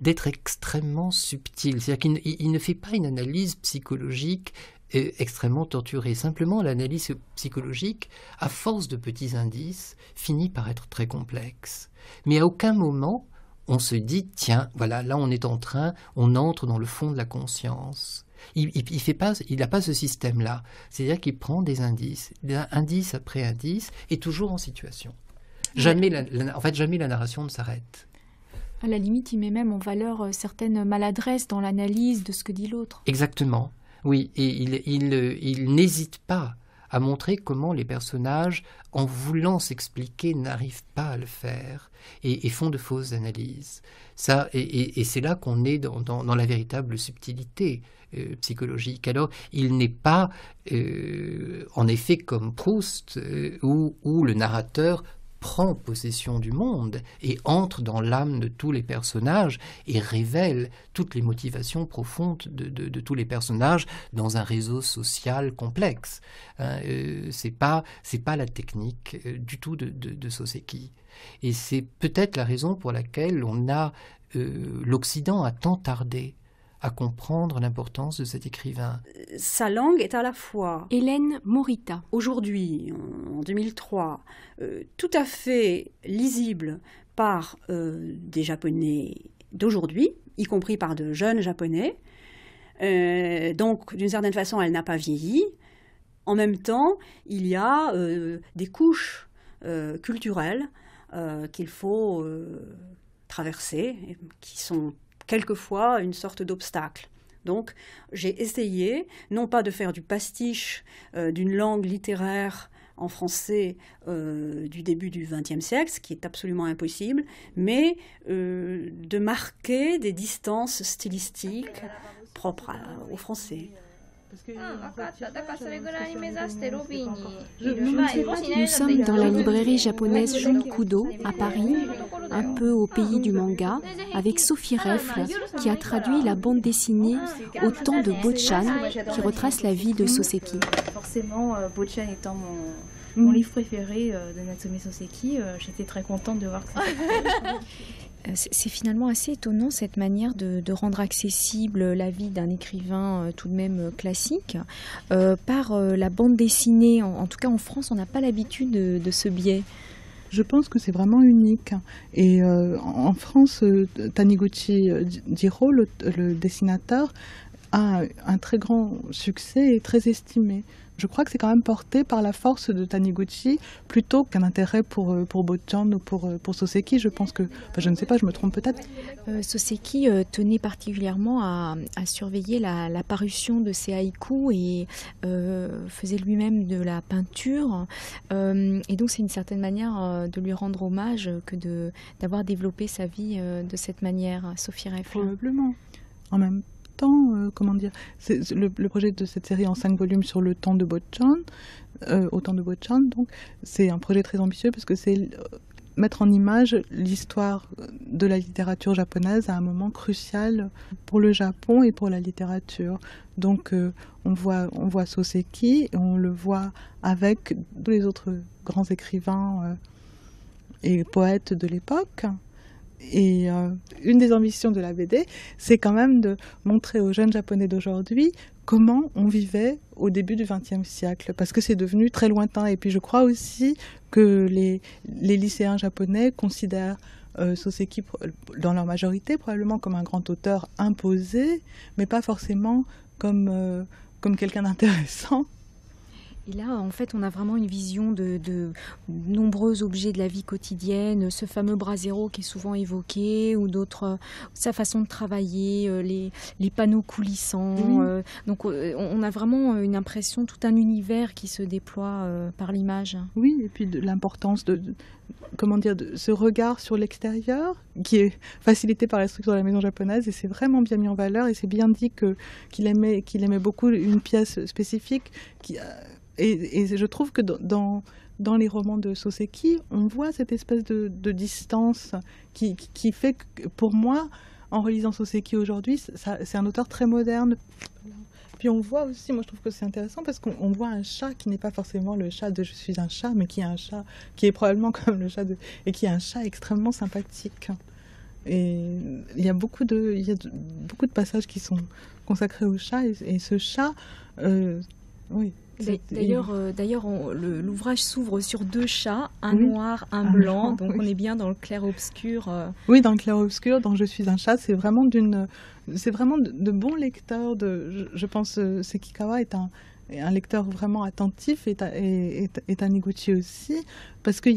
d'être extrêmement subtil. C'est-à-dire qu'il ne fait pas une analyse psychologique euh, extrêmement torturée. Simplement, l'analyse psychologique, à force de petits indices, finit par être très complexe. Mais à aucun moment, on se dit, tiens, voilà, là on est en train, on entre dans le fond de la conscience. Il n'a il pas, pas, ce système-là. C'est-à-dire qu'il prend des indices, indice après indice, et toujours en situation. Jamais en fait, jamais la narration ne s'arrête. À la limite, il met même en valeur euh, certaines maladresses dans l'analyse de ce que dit l'autre. Exactement. Oui, et euh, il, n'hésite pas à montrer comment les personnages, en voulant s'expliquer, n'arrivent pas à le faire et, font de fausses analyses. Ça, et, c'est là qu'on est dans, la véritable subtilité euh, psychologique. Alors, il n'est pas, en effet, comme Proust, où le narrateur prend possession du monde et entre dans l'âme de tous les personnages et révèle toutes les motivations profondes de, tous les personnages dans un réseau social complexe. Hein, euh, c'est pas la technique euh, du tout de, de, Soseki. Et c'est peut-être la raison pour laquelle on a euh, l'Occident a tant tardé à comprendre l'importance de cet écrivain. Sa langue est à la fois Hélène Morita. Aujourd'hui, en 2003, euh, tout à fait lisible par euh, des Japonais d'aujourd'hui, y compris par de jeunes Japonais. Euh, donc, d'une certaine façon, elle n'a pas vieilli. En même temps, il y a des couches culturelles qu'il faut traverser, qui sont quelquefois une sorte d'obstacle. Donc j'ai essayé, non pas de faire du pastiche euh, d'une langue littéraire en français euh, du début du XXe siècle, ce qui est absolument impossible, mais euh, de marquer des distances stylistiques propres au français. Nous sommes dans la librairie japonaise Junkudo à Paris, un peu au pays du manga, avec Sophie ah, Reffle qui a traduit la bande dessinée ah, Au temps de Bochan ah, qui retrace la vie de Soseki. Euh, forcément, euh, Bochan étant mon, mm. livre préféré euh, de Natsume Soseki. J'étais très contente de voir que ça. C'est finalement assez étonnant cette manière de, rendre accessible la vie d'un écrivain euh, tout de même euh, classique euh, par la bande dessinée. En, tout cas, en France, on n'a pas l'habitude de, ce biais. Je pense que c'est vraiment unique. Et en France, Taniguchi Jiro, le, le dessinateur, a un très grand succès et très estimé. Je crois que c'est quand même porté par la force de Taniguchi plutôt qu'un intérêt pour, euh, pour Bochan ou pour, euh, pour Soseki. Je pense que, je ne sais pas, je me trompe peut-être. Euh, Soseki tenait particulièrement à, surveiller la, parution de ses haïkus et faisait lui-même de la peinture. et donc, c'est une certaine manière de lui rendre hommage que d'avoir développé sa vie de cette manière, Sophie Reffler. Probablement. En même euh, comment dire le, projet de cette série en cinq volumes sur le temps de Botchan, euh, au temps de Botchan, donc c'est un projet très ambitieux parce que c'est euh, mettre en image l'histoire de la littérature japonaise à un moment crucial pour le Japon et pour la littérature. Donc on voit on voit Soseki, et on le voit avec tous les autres grands écrivains et poètes de l'époque. Et euh, une des ambitions de la BD, c'est quand même de montrer aux jeunes japonais d'aujourd'hui comment on vivait au début du XXe siècle, parce que c'est devenu très lointain. Et puis je crois aussi que les, les lycéens japonais considèrent euh, Soseki, dans leur majorité, probablement comme un grand auteur imposé, mais pas forcément comme, euh, comme quelqu'un d'intéressant. Et là, en fait, on a vraiment une vision de, de, nombreux objets de la vie quotidienne, ce fameux bras zéro qui est souvent évoqué, ou d'autres, euh, sa façon de travailler, euh, les, les panneaux coulissants. Mhm. Euh, donc, on a vraiment une impression, tout un univers qui se déploie par l'image. Oui, et puis de l'importance de, comment dire, de ce regard sur l'extérieur qui est facilité par la structure de la maison japonaise, et c'est vraiment bien mis en valeur, et c'est bien dit qu'il aimait, qu'il aimait beaucoup une pièce spécifique qui et, je trouve que dans, dans les romans de Soseki, on voit cette espèce de, distance qui, qui, fait que pour moi, en relisant Soseki aujourd'hui, c'est un auteur très moderne. Puis on voit aussi, moi je trouve que c'est intéressant parce qu'on voit un chat qui n'est pas forcément le chat de je suis un chat, mais qui est un chat qui est probablement comme le chat de. et qui est un chat extrêmement sympathique. Et il y a beaucoup de, il y a beaucoup de passages qui sont consacrés au chat et, ce chat, euh, oui, D'ailleurs, euh, d'ailleurs, l'ouvrage s'ouvre sur deux chats, un noir, un, blanc. donc on est bien dans le clair obscur. Euh. Oui, dans le clair obscur, dans Je suis un chat, c'est vraiment d'une, c'est vraiment de, bons lecteurs. De, je, pense, euh, Sekikawa est un lecteur vraiment attentif et est, un Iguchi aussi, parce que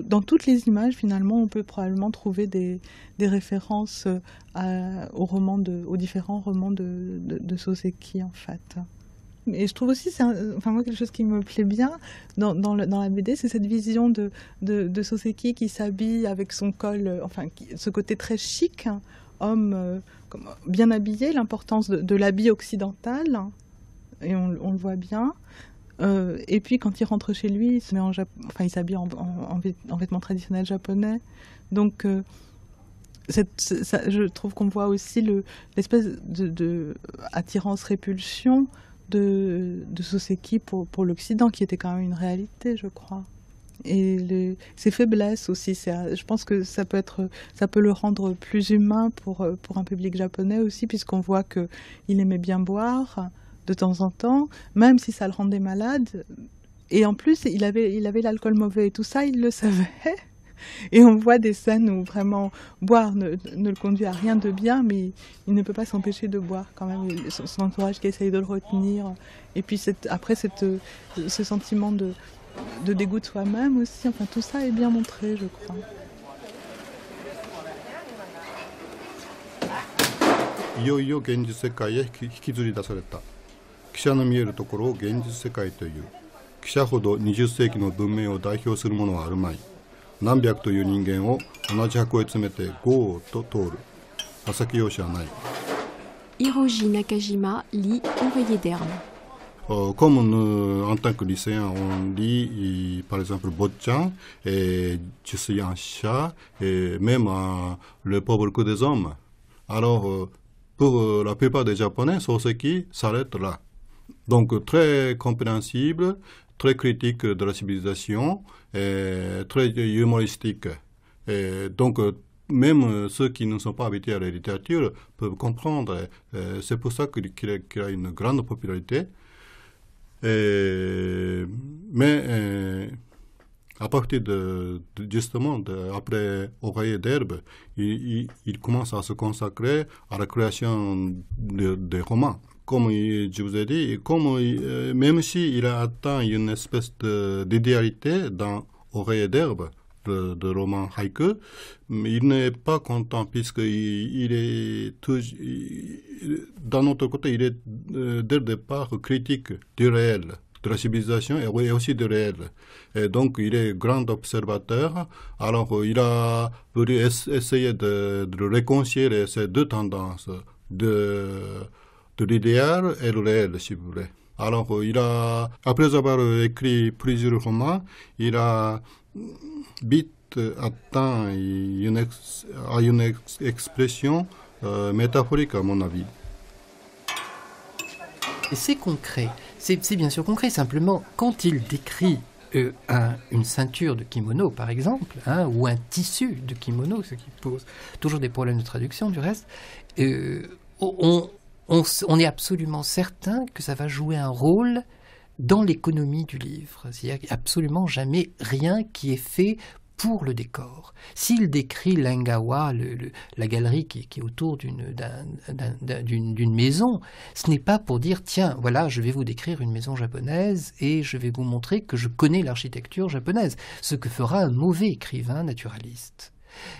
dans toutes les images, finalement, on peut probablement trouver des, références aux, romans aux différents romans de, de, de Soseki, en fait. Et je trouve aussi, c'est enfin moi quelque chose qui me plaît bien dans, la BD, c'est cette vision de, Soseki qui s'habille avec son col, euh, enfin ce côté très chic, hein, homme euh, bien habillé, l'importance de, l'habit occidental, hein, et on, le voit bien. Euh, et puis quand il rentre chez lui, il s'habille en, vêtements traditionnels japonais. Donc je trouve qu'on voit aussi l'espèce dattirance de attirance-répulsion de, de Soseki pour, pour l'Occident, qui était quand même une réalité, je crois. Et ses faiblesses aussi, je pense que ça peut, être, ça peut le rendre plus humain pour, pour un public japonais aussi, puisqu'on voit qu'il aimait bien boire de temps en temps, même si ça le rendait malade. Et en plus, il avait l'alcool mauvais et tout ça, il le savait. Et on voit des scènes où vraiment boire ne, ne le conduit à rien de bien, mais il ne peut pas s'empêcher de boire quand même. Son, entourage qui essaye de le retenir. Et puis cette, après cette, euh, ce sentiment de, de dégoût de soi-même aussi. Enfin, tout ça est bien montré, je crois. Il y a 20世紀の文明を代表するものはあるまい何百という人間を同じ箱へ詰めてゴーと通る情用紙はない Hiroji Nakajima lit Ouvrier d'herbe. Euh, comme en tant que lycéen, on lit euh, par exemple Botchan, et Je suis un chat, et même euh, Le pauvre coup des hommes. Alors, pour la plupart des Japonais, Soseki s'arrête là. Donc, très compréhensible très critique de la civilisation, très humoristique. donc, euh, même euh, ceux qui ne sont pas habitués à la littérature peuvent comprendre. Euh, c'est pour ça qu'il a une grande popularité. mais à partir de, justement, après Oreiller d'herbe, il, commence à se consacrer à la création des de romans comme je vous ai dit, comme euh, même s'il a atteint une espèce d'idéalité dans Oreille d'herbe, de, roman haïku, il n'est pas content puisque il, est toujours, d'un autre côté, il est euh, dès le départ critique du réel, de la civilisation et, aussi du réel. Et donc il est grand observateur, alors il a voulu essayer de, de réconcilier ces deux tendances de de l'idéal et le réel, si vous voulez. Alors, il a, après avoir écrit plusieurs romans, il a vite atteint une, ex, une expression métaphorique, à mon avis. C'est concret, c'est bien sûr concret, simplement, quand il décrit euh, une ceinture de kimono, par exemple, hein, ou un tissu de kimono, ce qui pose toujours des problèmes de traduction, du reste, euh, on, on, est absolument certain que ça va jouer un rôle dans l'économie du livre. C'est-à-dire n'y absolument jamais rien qui est fait pour le décor. S'il décrit l'Engawa, la galerie qui, est autour d'une maison, ce n'est pas pour dire tiens, voilà, je vais vous décrire une maison japonaise et je vais vous montrer que je connais l'architecture japonaise, ce que fera un mauvais écrivain naturaliste.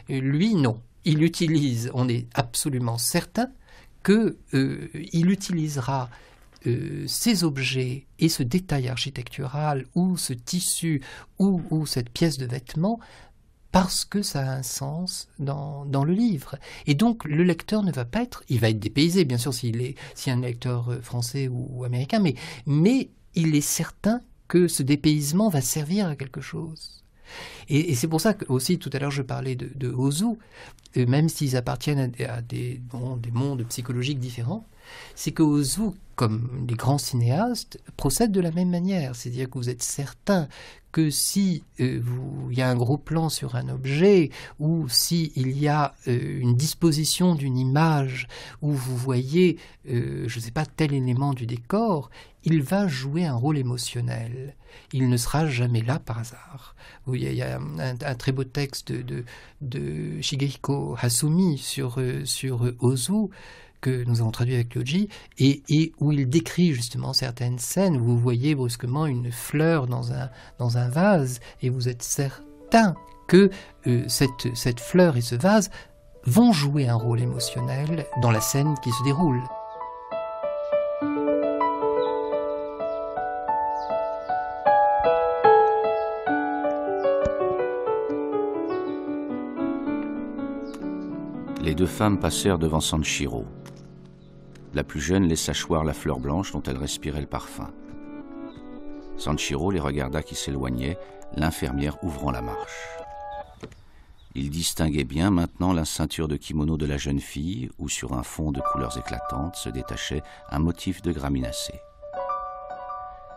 Lui, non. Il utilise, on est absolument certain, qu'il euh, utilisera euh, ces objets et ce détail architectural ou ce tissu ou, cette pièce de vêtement parce que ça a un sens dans, le livre. Et donc le lecteur ne va pas être, il va être dépaysé bien sûr s'il est, si un lecteur euh, français ou, américain, mais il est certain que ce dépaysement va servir à quelque chose. Et, c'est pour ça que aussi tout à l'heure je parlais de, de Ozu, même s'ils appartiennent à, des, mondes psychologiques différents, c'est que Ozu, comme les grands cinéastes, procèdent de la même manière. C'est-à-dire que vous êtes certain que si euh, il y a un gros plan sur un objet ou si il y a euh, une disposition d'une image où vous voyez, euh, je ne sais pas, tel élément du décor, il va jouer un rôle émotionnel il ne sera jamais là par hasard. il y a un, très beau texte de, Shigehiko Hasumi sur, Ozu que nous avons traduit avec Yoji, et, où il décrit justement certaines scènes où vous voyez brusquement une fleur dans un, vase, et vous êtes certain que euh, cette fleur et ce vase vont jouer un rôle émotionnel dans la scène qui se déroule. les deux femmes passèrent devant Sanchiro. La plus jeune laissa choir la fleur blanche dont elle respirait le parfum. Sanchiro les regarda qui s'éloignaient, l'infirmière ouvrant la marche. Il distinguait bien maintenant la ceinture de kimono de la jeune fille, où sur un fond de couleurs éclatantes se détachait un motif de graminacée.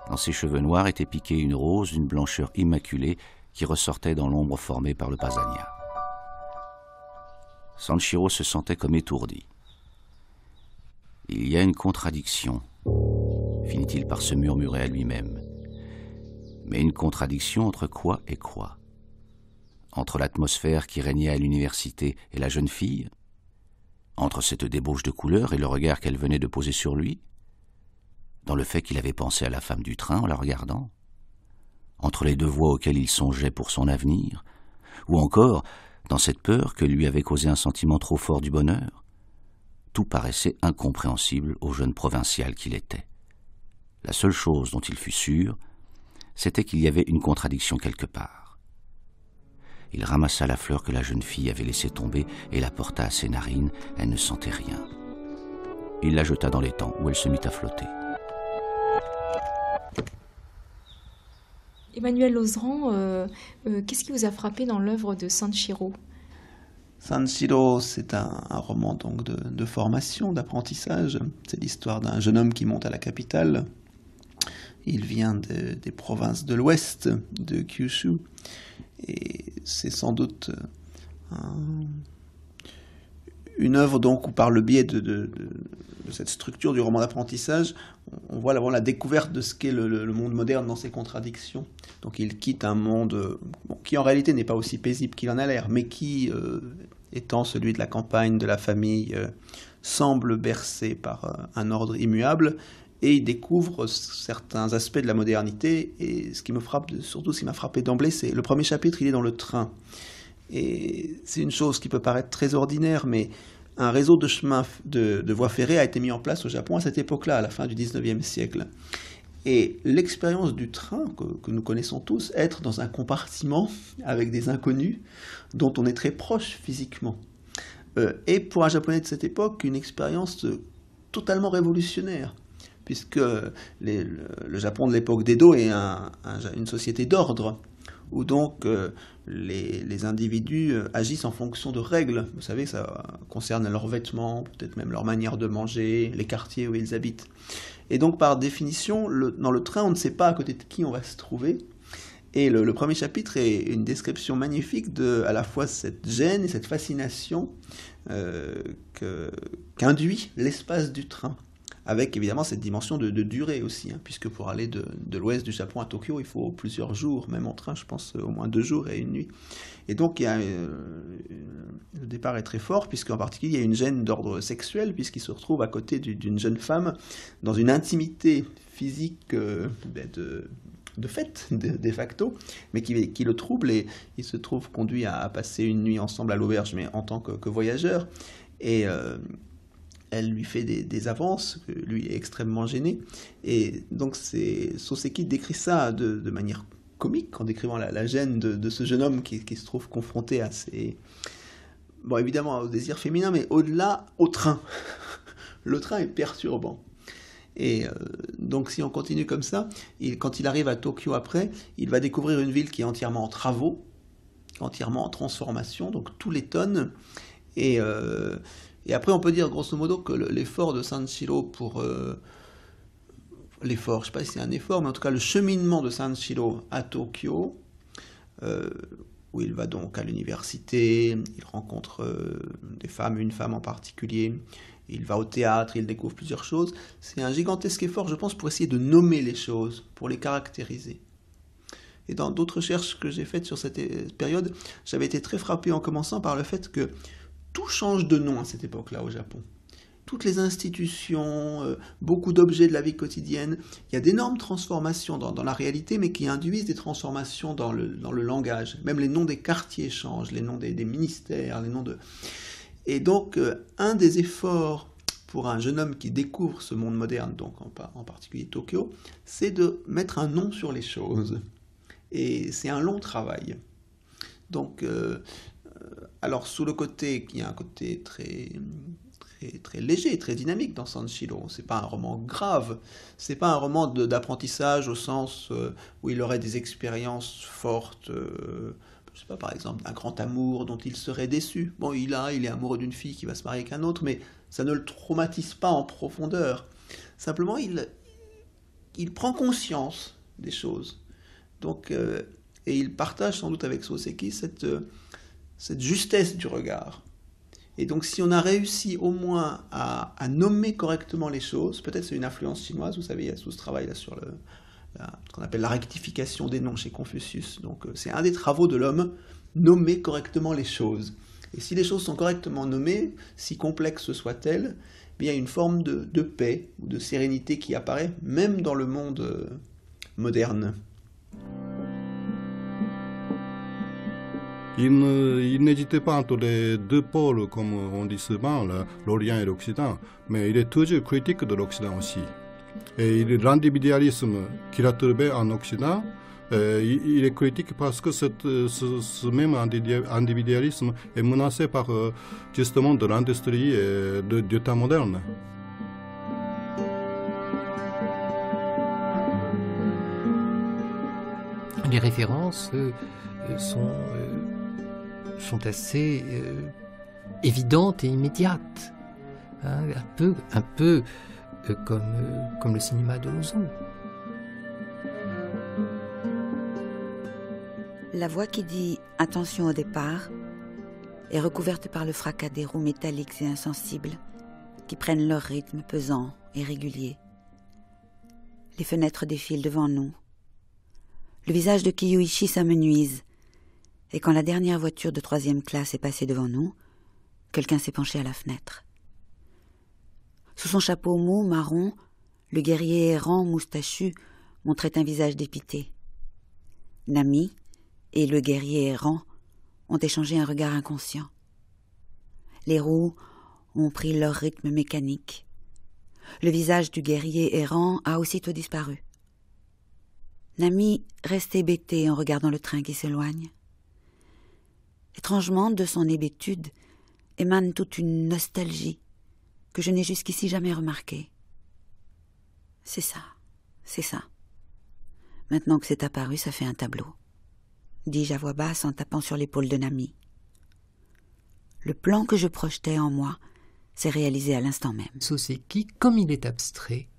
Dans ses cheveux noirs était piquée une rose d'une blancheur immaculée qui ressortait dans l'ombre formée par le pasania. Sanchiro se sentait comme étourdi. Il y a une contradiction, finit-il par se murmurer à lui-même. Mais une contradiction entre quoi et quoi Entre l'atmosphère qui régnait à l'université et la jeune fille Entre cette débauche de couleurs et le regard qu'elle venait de poser sur lui Dans le fait qu'il avait pensé à la femme du train en la regardant Entre les deux voies auxquelles il songeait pour son avenir Ou encore dans cette peur que lui avait causé un sentiment trop fort du bonheur. Tout paraissait incompréhensible au jeune provincial qu'il était. La seule chose dont il fut sûr, c'était qu'il y avait une contradiction quelque part. Il ramassa la fleur que la jeune fille avait laissée tomber et la porta à ses narines, elle ne sentait rien. Il la jeta dans l'étang où elle se mit à flotter. Emmanuel Lozran, euh, euh, qu'est-ce qui vous a frappé dans l'œuvre de Sanchiro Sanchiro, c'est un, roman donc de, formation, d'apprentissage. C'est l'histoire d'un jeune homme qui monte à la capitale. Il vient des provinces de l'ouest, de Kyushu. Et c'est sans doute une œuvre donc où par le biais de cette structure du roman d'apprentissage, on voit la découverte de ce qu'est le, monde moderne dans ses contradictions. Donc il quitte un monde qui en réalité n'est pas aussi paisible qu'il en a l'air, mais qui, euh, étant celui de la campagne, de la famille, euh, semble bercé par euh, un ordre immuable, et il découvre certains aspects de la modernité, et ce qui me frappe, surtout ce qui m'a frappé d'emblée, c'est le premier chapitre, il est dans le train. Et c'est une chose qui peut paraître très ordinaire, mais un réseau de chemins de, voies ferrées a été mis en place au Japon à cette époque-là, à la fin du 19e siècle. Et l'expérience du train que, nous connaissons tous, être dans un compartiment avec des inconnus dont on est très proche physiquement, est euh, pour un japonais de cette époque une expérience totalement révolutionnaire puisque le, Japon de l'époque d'Edo est une société d'ordre où donc euh, les, individus euh, agissent en fonction de règles. Vous savez, ça concerne leurs vêtements, peut-être même leur manière de manger, les quartiers où ils habitent. Et donc par définition, dans le train, on ne sait pas à côté de qui on va se trouver. Et le, premier chapitre est une description magnifique de à la fois cette gêne et cette fascination euh, qu'induit l'espace du train avec évidemment cette dimension de, durée aussi, hein, puisque pour aller de, l'ouest du Japon à Tokyo, il faut plusieurs jours, même en train, je pense euh, au moins deux jours et une nuit. Et donc, euh, le départ est très fort, puisqu'en particulier, il y a une gêne d'ordre sexuel, puisqu'il se retrouve à côté d'une jeune femme dans une intimité physique euh, ben, de, de fait, de, facto, mais qui, le trouble et il se trouve conduit à, passer une nuit ensemble à l'auberge, mais en tant que, voyageur. Et, elle lui fait des, avances, lui est extrêmement gêné. Et donc Soseki décrit ça de, manière comique en décrivant la, gêne de, ce jeune homme qui, se trouve confronté à ses... Bon, évidemment, au désir féminin, mais au-delà, au train. Le train est perturbant. Et euh, donc si on continue comme ça, quand il arrive à Tokyo après, il va découvrir une ville qui est entièrement en travaux, entièrement en transformation, donc tous les tonnes. Et euh, et après, on peut dire grosso modo que l'effort de San pour. Euh, l'effort, je ne sais pas si c'est un effort, mais en tout cas, le cheminement de San à Tokyo, euh, où il va donc à l'université, il rencontre euh, des femmes, une femme en particulier, il va au théâtre, il découvre plusieurs choses. C'est un gigantesque effort, je pense, pour essayer de nommer les choses, pour les caractériser. Et dans d'autres recherches que j'ai faites sur cette période, j'avais été très frappé en commençant par le fait que tout change de nom à cette époque-là au Japon. Toutes les institutions, euh, beaucoup d'objets de la vie quotidienne, il y a d'énormes transformations dans, la réalité, mais qui induisent des transformations dans le, langage. Même les noms des quartiers changent, les noms des, ministères, les noms de... Et donc, euh, un des efforts pour un jeune homme qui découvre ce monde moderne, donc en, particulier Tokyo, c'est de mettre un nom sur les choses. Et c'est un long travail. Donc, euh, alors, sous le côté, y a un côté très, très, très léger, très dynamique dans San ce n'est pas un roman grave, c'est pas un roman d'apprentissage au sens euh, où il aurait des expériences fortes. Euh, je sais pas, par exemple, un grand amour dont il serait déçu. Bon, il a, il est amoureux d'une fille qui va se marier avec un autre, mais ça ne le traumatise pas en profondeur. Simplement, il, il prend conscience des choses. Donc, euh, et il partage sans doute avec Soseki cette, cette justesse du regard. Et donc si on a réussi au moins à, nommer correctement les choses, peut-être c'est une influence chinoise, vous savez, il y a ce travail là sur le, ce qu'on appelle la rectification des noms chez Confucius. Donc euh, c'est un des travaux de l'homme, nommer correctement les choses. Et si les choses sont correctement nommées, si complexes soient-elles, eh il y a une forme de, paix ou de sérénité qui apparaît même dans le monde euh, moderne. Il n'hésitait pas entre les deux pôles, comme on dit souvent, l'Orient et l'Occident, mais il est toujours critique de l'Occident aussi. Et l'individualisme qu'il a trouvé en Occident, euh, il est critique parce que ce, même individualisme est menacé par euh, justement de l'industrie et du temps moderne. Les références euh, sont sont assez euh, évidentes et immédiates. Hein, un peu, un peu euh, comme, euh, comme le cinéma de Ozon. La voix qui dit attention au départ est recouverte par le fracas des roues métalliques et insensibles qui prennent leur rythme pesant et régulier. Les fenêtres défilent devant nous. Le visage de Kiyuichi s'amenuise et quand la dernière voiture de troisième classe est passée devant nous, quelqu'un s'est penché à la fenêtre. Sous son chapeau mou marron, le guerrier errant moustachu montrait un visage dépité. Nami et le guerrier errant ont échangé un regard inconscient. Les roues ont pris leur rythme mécanique. Le visage du guerrier errant a aussitôt disparu. Nami restait bêtée en regardant le train qui s'éloigne. Étrangement, de son hébétude émane toute une nostalgie que je n'ai jusqu'ici jamais remarquée. C'est ça, c'est ça. Maintenant que c'est apparu, ça fait un tableau. Dis-je à voix basse en tapant sur l'épaule de Nami. Le plan que je projetais en moi s'est réalisé à l'instant même. qui, comme il est abstrait,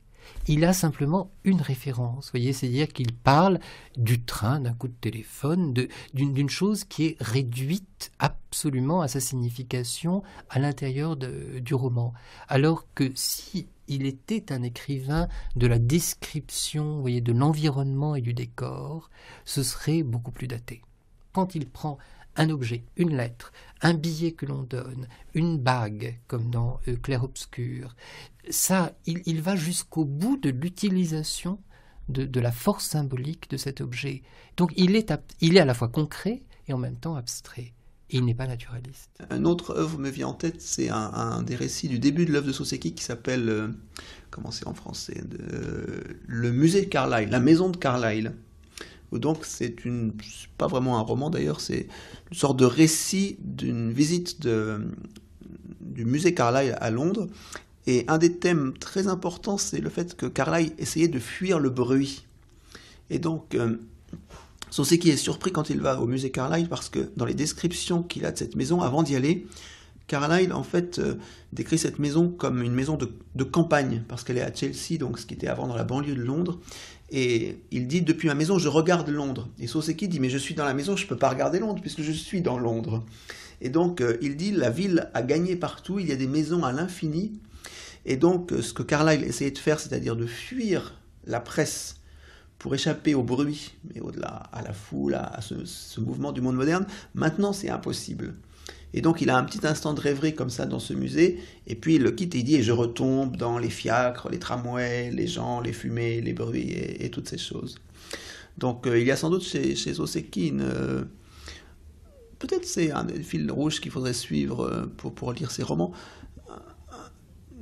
il a simplement une référence. voyez, c'est-à-dire qu'il parle du train, d'un coup de téléphone, d'une chose qui est réduite absolument à sa signification à l'intérieur du roman. Alors que si il était un écrivain de la description, voyez, de l'environnement et du décor, ce serait beaucoup plus daté. Quand il prend un objet, une lettre, un billet que l'on donne, une bague, comme dans Claire euh, Clair-Obscur. Ça, il, va jusqu'au bout de l'utilisation de, la force symbolique de cet objet. Donc il est, à, la fois concret et en même temps abstrait. il n'est pas naturaliste. Une autre œuvre me vient en tête, c'est un, des récits du début de l'œuvre de Soseki qui s'appelle, euh, comment c'est en français, euh, Le musée de Carlyle, la maison de Carlyle. Donc c'est pas vraiment un roman d'ailleurs, c'est une sorte de récit d'une visite du musée Carlyle à Londres. Et un des thèmes très importants, c'est le fait que Carlyle essayait de fuir le bruit. Et donc, euh, qui est surpris quand il va au musée Carlyle parce que dans les descriptions qu'il a de cette maison, avant d'y aller, Carlyle, en fait, euh, décrit cette maison comme une maison de, campagne, parce qu'elle est à Chelsea, donc ce qui était avant dans la banlieue de Londres. Et il dit, depuis ma maison, je regarde Londres. Et Soseki dit, mais je suis dans la maison, je ne peux pas regarder Londres, puisque je suis dans Londres. Et donc, euh, il dit, la ville a gagné partout, il y a des maisons à l'infini. Et donc, euh, ce que Carlyle essayait de faire, c'est-à-dire de fuir la presse pour échapper au bruit, mais au-delà à la foule, à, ce mouvement du monde moderne, maintenant c'est impossible. Et donc il a un petit instant de rêverie comme ça dans ce musée, et puis il le quitte et il dit je retombe dans les fiacres, les tramways, les gens, les fumées, les bruits et, toutes ces choses. Donc euh, il y a sans doute chez, chez euh, peut-être c'est un fil rouge qu'il faudrait suivre euh, pour, pour lire ses romans,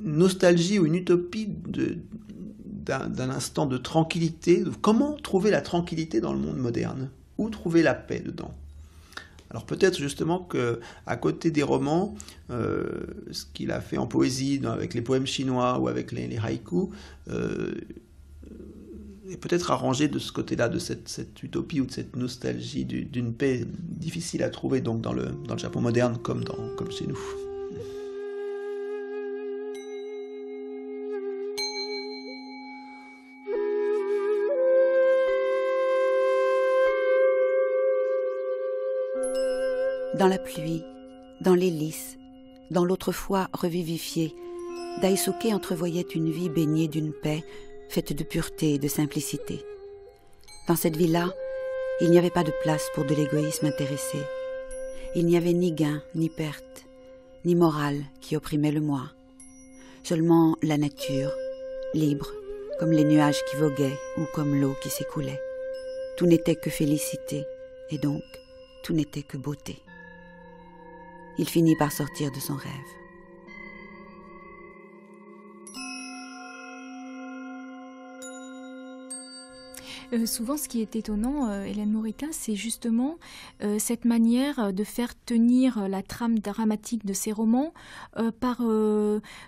une nostalgie ou une utopie d'un instant de tranquillité. Comment trouver la tranquillité dans le monde moderne Où trouver la paix dedans alors peut-être justement que à côté des romans, euh, ce qu'il a fait en poésie avec les poèmes chinois ou avec les, haïkus, euh, est peut-être arrangé de ce côté-là, de cette, utopie ou de cette nostalgie d'une paix difficile à trouver donc dans le, Japon moderne comme chez nous. Dans la pluie, dans l'hélice, dans l'autrefois revivifié, Daisuke entrevoyait une vie baignée d'une paix, faite de pureté et de simplicité. Dans cette vie-là, il n'y avait pas de place pour de l'égoïsme intéressé. Il n'y avait ni gain, ni perte, ni morale qui opprimait le moi. Seulement la nature, libre, comme les nuages qui voguaient ou comme l'eau qui s'écoulait. Tout n'était que félicité, et donc tout n'était que beauté il finit par sortir de son rêve. Euh, souvent, ce qui est étonnant, euh, Hélène Morica, c'est justement euh, cette manière de faire tenir la trame dramatique de ses romans par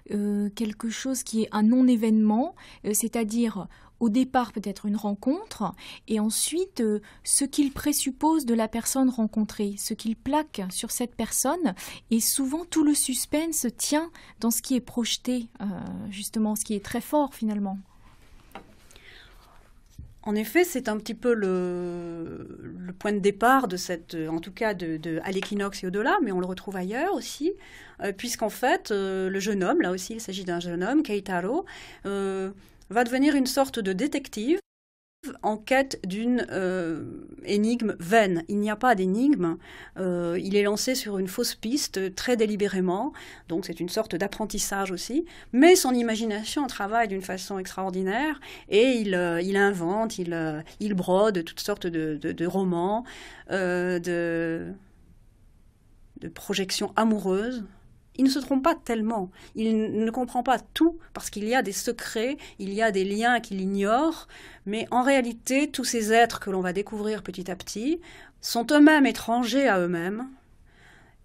quelque chose qui est un non-événement, c'est-à-dire au départ peut-être une rencontre et ensuite euh, ce qu'il présuppose de la personne rencontrée, ce qu'il plaque sur cette personne et souvent tout le suspense tient dans ce qui est projeté euh, justement, ce qui est très fort finalement. En effet, c'est un petit peu le, point de départ de cette, en tout cas de, à l'équinoxe et au-delà, mais on le retrouve ailleurs aussi, euh, puisqu'en fait, le jeune homme, là aussi, il s'agit d'un jeune homme, Keitaro, euh, va devenir une sorte de détective en quête d'une euh, énigme vaine. Il n'y a pas d'énigme. Euh, il est lancé sur une fausse piste très délibérément, donc c'est une sorte d'apprentissage aussi. Mais son imagination travaille d'une façon extraordinaire et il, euh, invente, il, brode toutes sortes de, romans, de projections amoureuses il ne se trompe pas tellement. Il ne comprend pas tout parce qu'il y a des secrets, il y a des liens qu'il ignore, mais en réalité, tous ces êtres que l'on va découvrir petit à petit sont eux-mêmes étrangers à eux-mêmes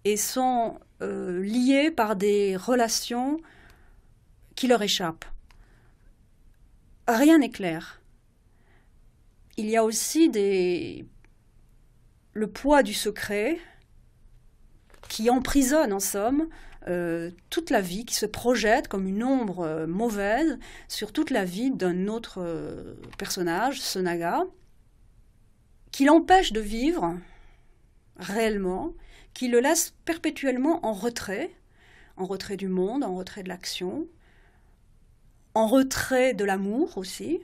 et sont euh, liés par des relations qui leur échappent. Rien n'est clair. Il y a aussi des... le poids du secret qui emprisonne en somme euh, toute la vie, qui se projette comme une ombre euh, mauvaise sur toute la vie d'un autre euh, personnage, Sonaga, qui l'empêche de vivre réellement, qui le laisse perpétuellement en retrait, en retrait du monde, en retrait de l'action, en retrait de l'amour aussi,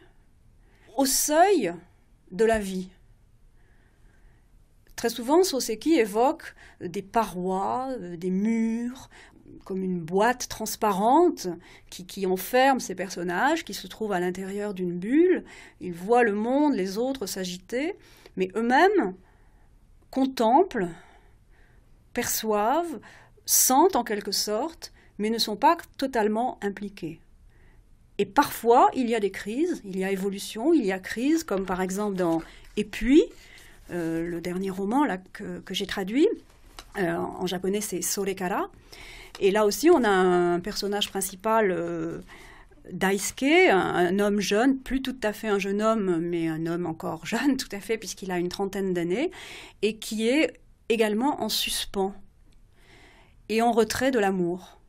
au seuil de la vie. Très souvent, Soseki évoque des parois, des murs, comme une boîte transparente qui, qui, enferme ces personnages qui se trouvent à l'intérieur d'une bulle. Ils voient le monde, les autres s'agiter, mais eux-mêmes contemplent, perçoivent, sentent en quelque sorte, mais ne sont pas totalement impliqués. Et parfois, il y a des crises, il y a évolution, il y a crise, comme par exemple dans Et puis, euh, le dernier roman là, que, j'ai traduit. Euh, en japonais, c'est Sorekara. Et là aussi, on a un personnage principal, euh, Daisuke, un, homme jeune, plus tout à fait un jeune homme, mais un homme encore jeune, tout à fait, puisqu'il a une trentaine d'années, et qui est également en suspens et en retrait de l'amour.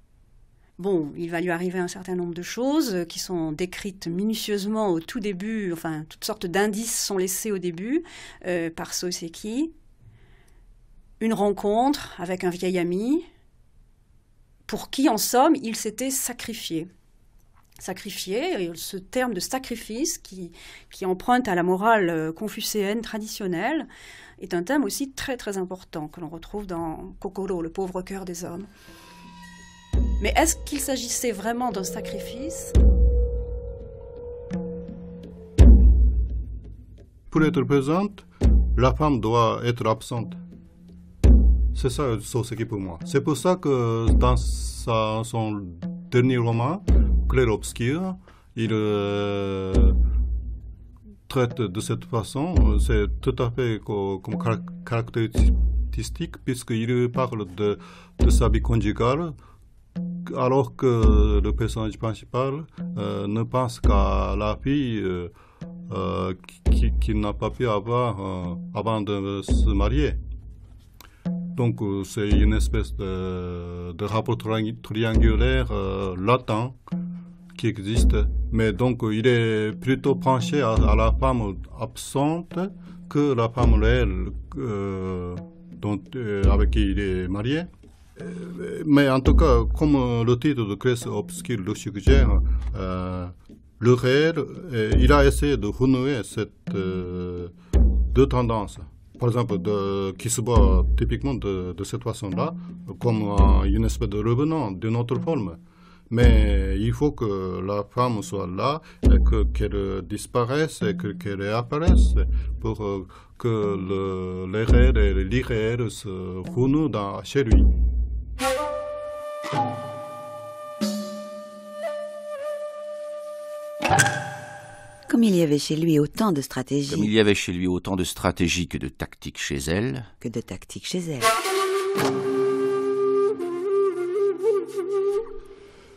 Bon, il va lui arriver un certain nombre de choses euh, qui sont décrites minutieusement au tout début, enfin, toutes sortes d'indices sont laissés au début euh, par Soseki. Une rencontre avec un vieil ami, pour qui, en somme, il s'était sacrifié. Sacrifié, ce terme de sacrifice qui, qui emprunte à la morale euh, confucéenne traditionnelle, est un terme aussi très très important que l'on retrouve dans Kokoro, le pauvre cœur des hommes. Mais est-ce qu'il s'agissait vraiment d'un sacrifice Pour être présente, la femme doit être absente. C'est ça qui pour moi. C'est pour ça que dans son dernier roman, Clair Obscur, il euh, traite de cette façon. C'est tout à fait comme, caractéristique puisqu'il parle de, sa vie conjugale alors que le personnage principal euh, ne pense qu'à la fille euh, qu'il n'a pas pu avoir avant de se marier. Donc, euh, c'est une espèce de, rapport triangulaire euh, latent qui existe. Mais donc, euh, il est plutôt penché à, la femme absente que la femme réelle avec qui il est marié. Mais en tout cas, comme le titre de Chris Obscure le suggère, le réel, il a essayé de renouer cette deux tendances par exemple, de, qui se voit typiquement de, cette façon-là, comme euh, une espèce de revenant d'une autre forme. Mais il faut que la femme soit là, et que, qu'elle disparaisse et que, qu'elle réapparaisse pour euh, que le, et l'irréel se renouent chez lui. Comme il y avait chez lui autant de stratégies. Comme il y avait chez lui autant de stratégies que de tactiques chez elle. Que de tactiques chez elle.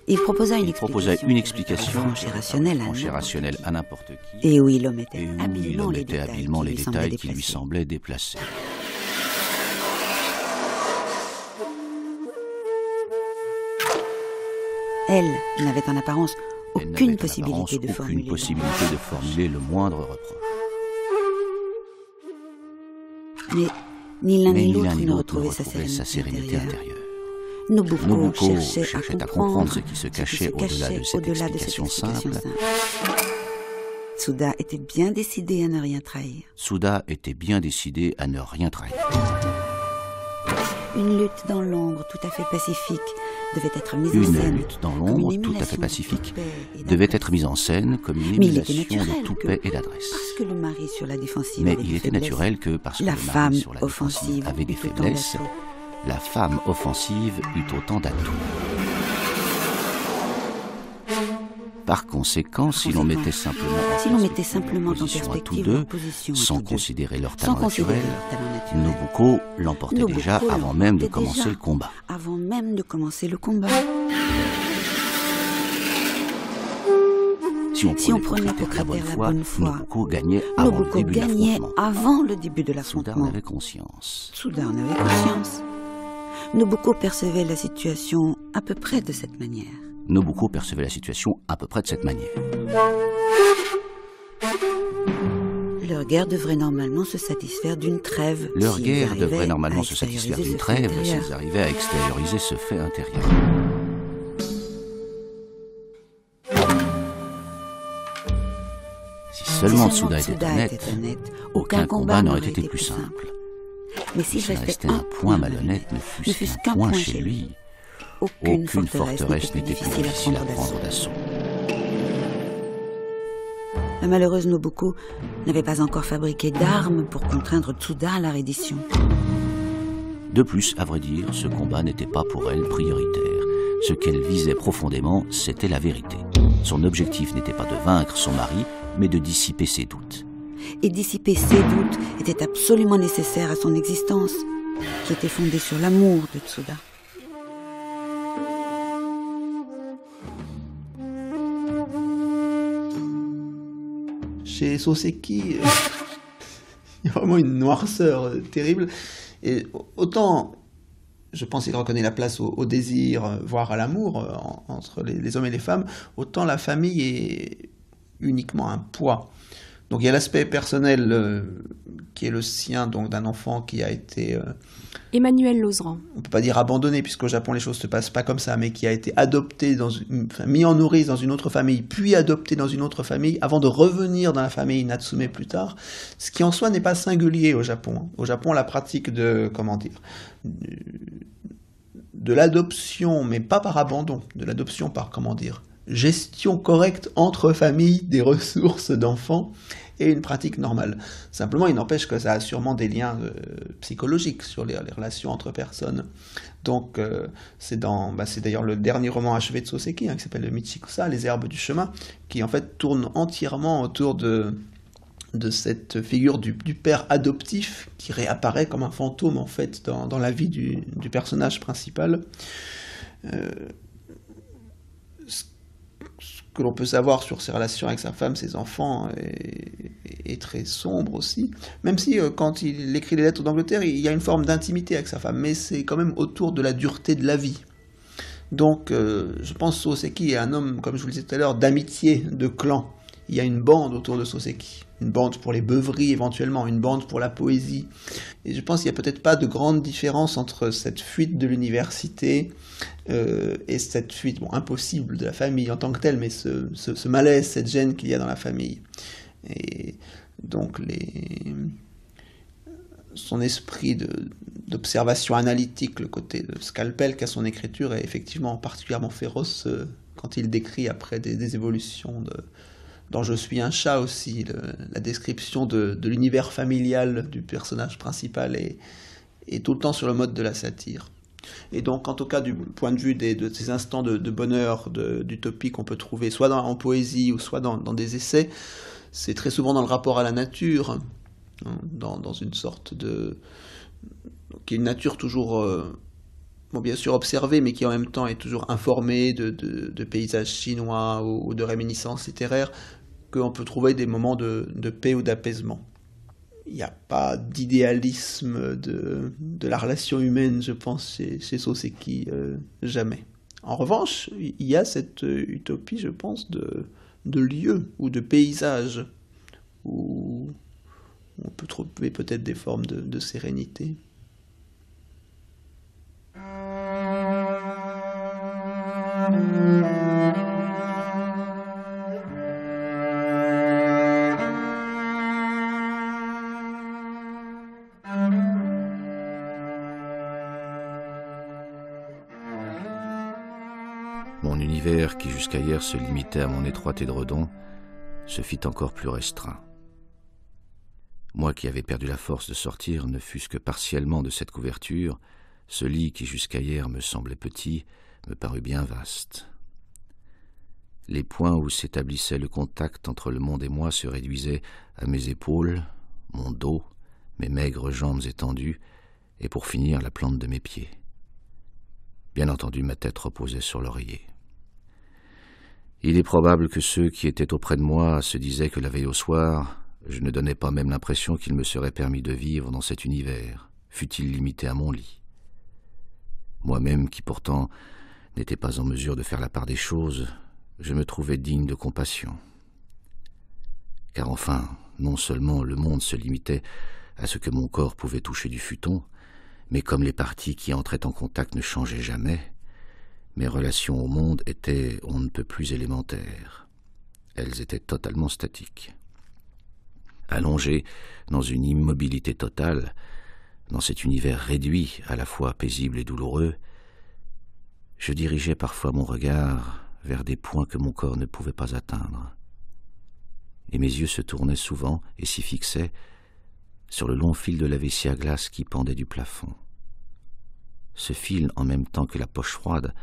Il proposa une il proposa une explication rationnelle à, à n'importe qui, et où il omettait, habilement, il les habilement les détails qui lui semblaient déplacés. Elle n'avait en apparence aucune possibilité de formuler. possibilité de formuler le moindre reproche. Mais ni l'un ni l'autre ne retrouvait sa sérénité, intérieure. Nobuko, cherchait, à comprendre ce qui se cachait, au-delà de cette simple. Souda était bien décidé à ne rien trahir. Souda était bien décidé à ne rien trahir. Une lutte dans l'ombre tout à fait pacifique une lutte dans l'ombre, tout à fait pacifique, devait être mise en scène comme une émulation de paix et d'adresse. Mais il était naturel que, parce que le mari sur la défensive avait des faiblesses, la femme offensive eut autant d'atouts. Par conséquent, si l'on mettait simplement, si l'on mettait simplement en perspective tous deux, sans considérer leur talent naturel, Nobuko l'emportait déjà avant même de commencer le combat. Avant même de commencer le combat. Si on prenait, si on la bonne foi, Nobuko gagnait avant le début de avant le début de l'affrontement. Soudain, avait conscience. Soudan avait conscience. Nobuko percevait la situation à peu près de cette manière. Nobuko percevait la situation à peu près de cette manière. Leur guerre devrait normalement se satisfaire d'une trêve. Leur guerre devrait normalement se satisfaire d'une trêve s'ils arrivaient à extérioriser ce fait intérieur. Si seulement Tsuda était honnête, aucun combat n'aurait été plus simple. Mais si restait un point malhonnête, ne fût-ce qu'un point chez lui, aucune, forteresse, n'était plus difficile à prendre d'assaut. La malheureuse Nobuko n'avait pas encore fabriqué d'armes pour contraindre Tsuda à la reddition. De plus, à vrai dire, ce combat n'était pas pour elle prioritaire. Ce qu'elle visait profondément, c'était la vérité. Son objectif n'était pas de vaincre son mari, mais de dissiper ses doutes. Et dissiper ses doutes était absolument nécessaire à son existence, qui était fondée sur l'amour de Tsuda. chez Soseki, euh, il y a vraiment une noirceur euh, terrible. Et autant, je pense qu'il reconnaît la place au, désir, euh, voire à l'amour entre les, hommes et les femmes, autant la famille est uniquement un poids. Donc il y a l'aspect personnel euh, qui est le sien, donc d'un enfant qui a été... Euh, Emmanuel Lozran. On ne peut pas dire abandonné, puisqu'au Japon les choses ne se passent pas comme ça, mais qui a été adopté, dans une, mis en nourrice dans une autre famille, puis adopté dans une autre famille, avant de revenir dans la famille Natsume plus tard, ce qui en soi n'est pas singulier au Japon. Hein. Au Japon, la pratique de... comment dire de l'adoption, mais pas par abandon, de l'adoption par, comment dire, gestion correcte entre familles des ressources d'enfants et une pratique normale. Simplement, il n'empêche que ça a sûrement des liens euh, psychologiques sur les, relations entre personnes. Donc, euh, c'est dans, bah, c'est d'ailleurs le dernier roman achevé de Soseki, hein, qui s'appelle Michikusa, Les herbes du chemin, qui en fait tourne entièrement autour de de cette figure du, père adoptif qui réapparaît comme un fantôme en fait dans, la vie du, personnage principal. Euh, que l'on peut savoir sur ses relations avec sa femme, ses enfants, hein, est, très sombre aussi. Même si euh, quand il écrit les lettres d'Angleterre, il y a une forme d'intimité avec sa femme, mais c'est quand même autour de la dureté de la vie. Donc euh, je pense Soseki est un homme, comme je vous le disais tout à l'heure, d'amitié, de clan il y a une bande autour de Soseki. Une bande pour les beuveries éventuellement, une bande pour la poésie. Et je pense qu'il n'y a peut-être pas de grande différence entre cette fuite de l'université euh, et cette fuite, bon, impossible de la famille en tant que telle, mais ce, malaise, cette gêne qu'il y a dans la famille. Et donc les... son esprit d'observation analytique, le côté de scalpel qu'a son écriture est effectivement particulièrement féroce euh, quand il décrit après des évolutions de, dans Je suis un chat aussi, la description de, l'univers familial du personnage principal est, tout le temps sur le mode de la satire. Et donc, en tout cas, du point de vue de ces instants de, de bonheur, d'utopie qu'on peut trouver, soit en poésie ou soit dans, des essais, c'est très souvent dans le rapport à la nature, hein, dans, une sorte de. qui est une nature toujours. Euh, bien sûr observée, mais qui en même temps est toujours informée de, paysages chinois ou, de réminiscences littéraires, qu'on peut trouver des moments de, paix ou d'apaisement. Il n'y a pas d'idéalisme de, la relation humaine, je pense, chez, Soseki, qui euh, jamais. En revanche, il y a cette euh, utopie, je pense, de, lieux ou de paysages où on peut trouver peut-être des formes de sérénité. qui jusqu'à hier se limitait à mon étroit édredon se fit encore plus restreint. Moi qui avais perdu la force de sortir, ne fût-ce que partiellement de cette couverture, ce lit qui jusqu'à hier me semblait petit me parut bien vaste. Les points où s'établissait le contact entre le monde et moi se réduisaient à mes épaules, mon dos, mes maigres jambes étendues, et pour finir la plante de mes pieds. Bien entendu, ma tête reposait sur l'oreiller. Il est probable que ceux qui étaient auprès de moi se disaient que la veille au soir, je ne donnais pas même l'impression qu'il me serait permis de vivre dans cet univers, fût-il limité à mon lit. Moi-même, qui pourtant n'étais pas en mesure de faire la part des choses, je me trouvais digne de compassion. Car enfin, non seulement le monde se limitait à ce que mon corps pouvait toucher du futon, mais comme les parties qui entraient en contact ne changeaient jamais, mes relations au monde étaient on ne peut plus élémentaires. Elles étaient totalement statiques. Allongé dans une immobilité totale, dans cet univers réduit à la fois paisible et douloureux, je dirigeais parfois mon regard vers des points que mon corps ne pouvait pas atteindre. Et mes yeux se tournaient souvent et s'y fixaient sur le long fil de la vessie à glace qui pendait du plafond. Ce fil, en même temps que la poche froide,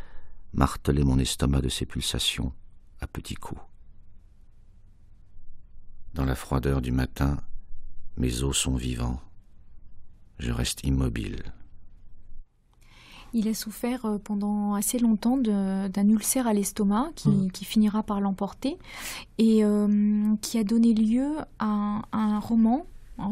marteler mon estomac de ses pulsations à petits coups. Dans la froideur du matin, mes os sont vivants. Je reste immobile. Il a souffert euh, pendant assez longtemps d'un ulcère à l'estomac qui, mm. finira par l'emporter et euh, qui a donné lieu à, un roman euh,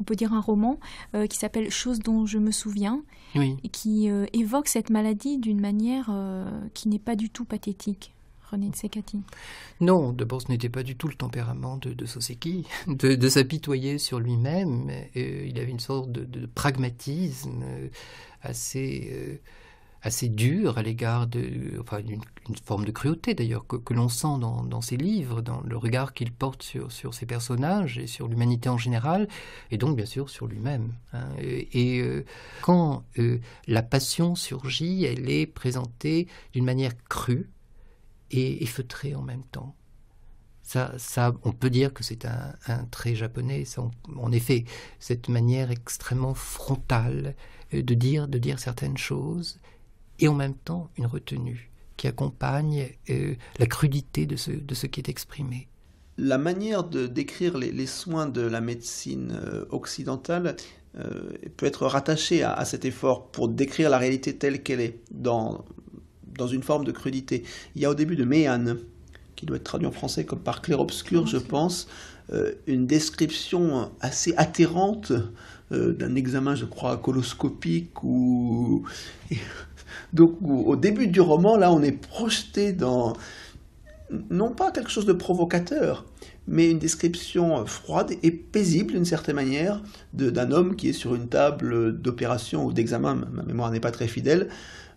on peut dire un roman euh, qui s'appelle Chose dont je me souviens, et qui euh, évoque cette maladie d'une manière euh, qui n'est pas du tout pathétique. René sécatine Non, d'abord ce n'était pas du tout le tempérament de, Soseki, de, s'apitoyer sur lui-même. il avait une sorte de, pragmatisme assez assez dur à l'égard de, d'une une forme de cruauté d'ailleurs que, l'on sent dans, ses livres, dans le regard qu'il porte sur, sur ses personnages et sur l'humanité en général, et donc bien sûr sur lui-même. Hein. Et, euh, quand euh, la passion surgit, elle est présentée d'une manière crue et, feutrée en même temps. Ça, ça, on peut dire que c'est un, trait japonais. en effet, cette manière extrêmement frontale euh, de dire, de dire certaines choses et en même temps une retenue qui accompagne euh, la crudité de ce, qui est exprimé. La manière de décrire les, soins de la médecine euh, occidentale euh, peut être rattachée à, cet effort pour décrire la réalité telle qu'elle est, dans, dans une forme de crudité. Il y a au début de Méan, qui doit être traduit en français comme par clair-obscur, je pense, une description assez atterrante d'un examen, je crois, coloscopique ou donc au début du roman, là, on est projeté dans, non pas quelque chose de provocateur, mais une description froide et paisible d'une certaine manière de d'un homme qui est sur une table d'opération ou d'examen, ma mémoire n'est pas très fidèle,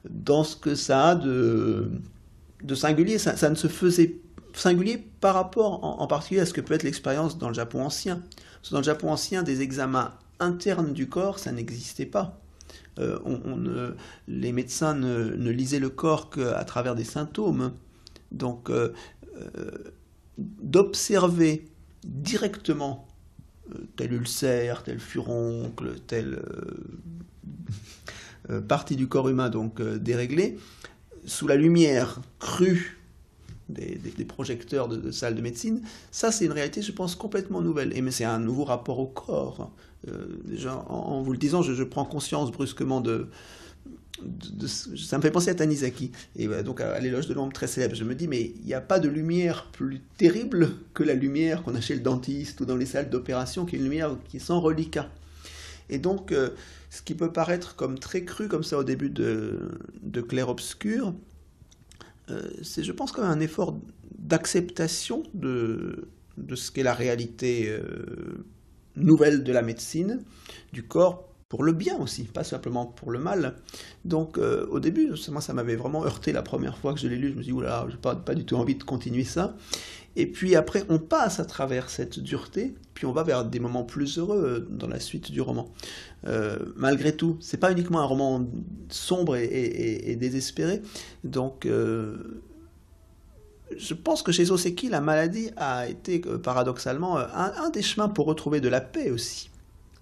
dans ce que ça a de, de singulier. Ça, ne se faisait singulier par rapport en, particulier à ce que peut être l'expérience dans le Japon ancien. Parce dans le Japon ancien, des examens internes du corps, ça n'existait pas. Euh, les médecins ne, lisaient le corps qu'à travers des symptômes. Donc, euh, euh, d'observer directement tel ulcère, tel furoncle, telle partie du corps humain donc déréglée, sous la lumière crue des, projecteurs de, salle salles de médecine, ça c'est une réalité, je pense, complètement nouvelle. Et mais c'est un nouveau rapport au corps. Euh, déjà, en, vous le disant, je, prends conscience brusquement de, ça me fait penser à Tanizaki, et donc à, l'éloge de l'ombre très célèbre. Je me dis, mais il n'y a pas de lumière plus terrible que la lumière qu'on a chez le dentiste ou dans les salles d'opération, qui est une lumière qui est sans reliquat. Et donc, euh, ce qui peut paraître comme très cru comme ça au début de, de clair-obscur, euh, c'est, je pense, comme un effort d'acceptation de, de ce qu'est la réalité nouvelle de la médecine, du corps pour le bien aussi, pas simplement pour le mal. Donc euh, au début, moi, ça m'avait vraiment heurté la première fois que je l'ai lu, je me suis dit, oula, j'ai pas, pas du tout envie de continuer ça. Et puis après, on passe à travers cette dureté, puis on va vers des moments plus heureux euh, dans la suite du roman. Euh, malgré tout, c'est pas uniquement un roman sombre et, désespéré, donc je pense que chez Soseki, la maladie a été euh, paradoxalement euh, un, des chemins pour retrouver de la paix aussi.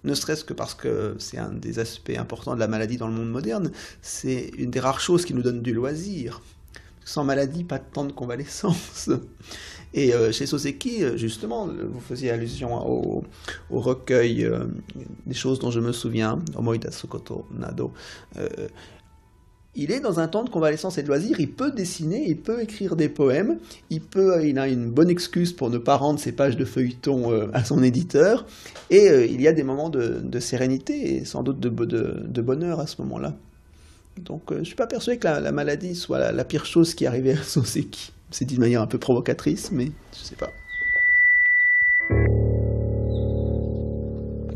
Ne serait-ce que parce que c'est un des aspects importants de la maladie dans le monde moderne, c'est une des rares choses qui nous donne du loisir. Sans maladie, pas de temps de convalescence. Et euh, chez Soseki, justement, vous faisiez allusion au, recueil des choses dont je me souviens, Omoida Sokoto Nado il est dans un temps de convalescence et de loisirs, il peut dessiner, il peut écrire des poèmes, il, peut, euh, il a une bonne excuse pour ne pas rendre ses pages de feuilleton euh, à son éditeur, et euh, il y a des moments de, sérénité et sans doute de, bonheur à ce moment-là. Donc je ne suis pas persuadé que la, maladie soit la, pire chose qui arrivait à Soseki. C'est dit de manière un peu provocatrice, mais je ne sais pas.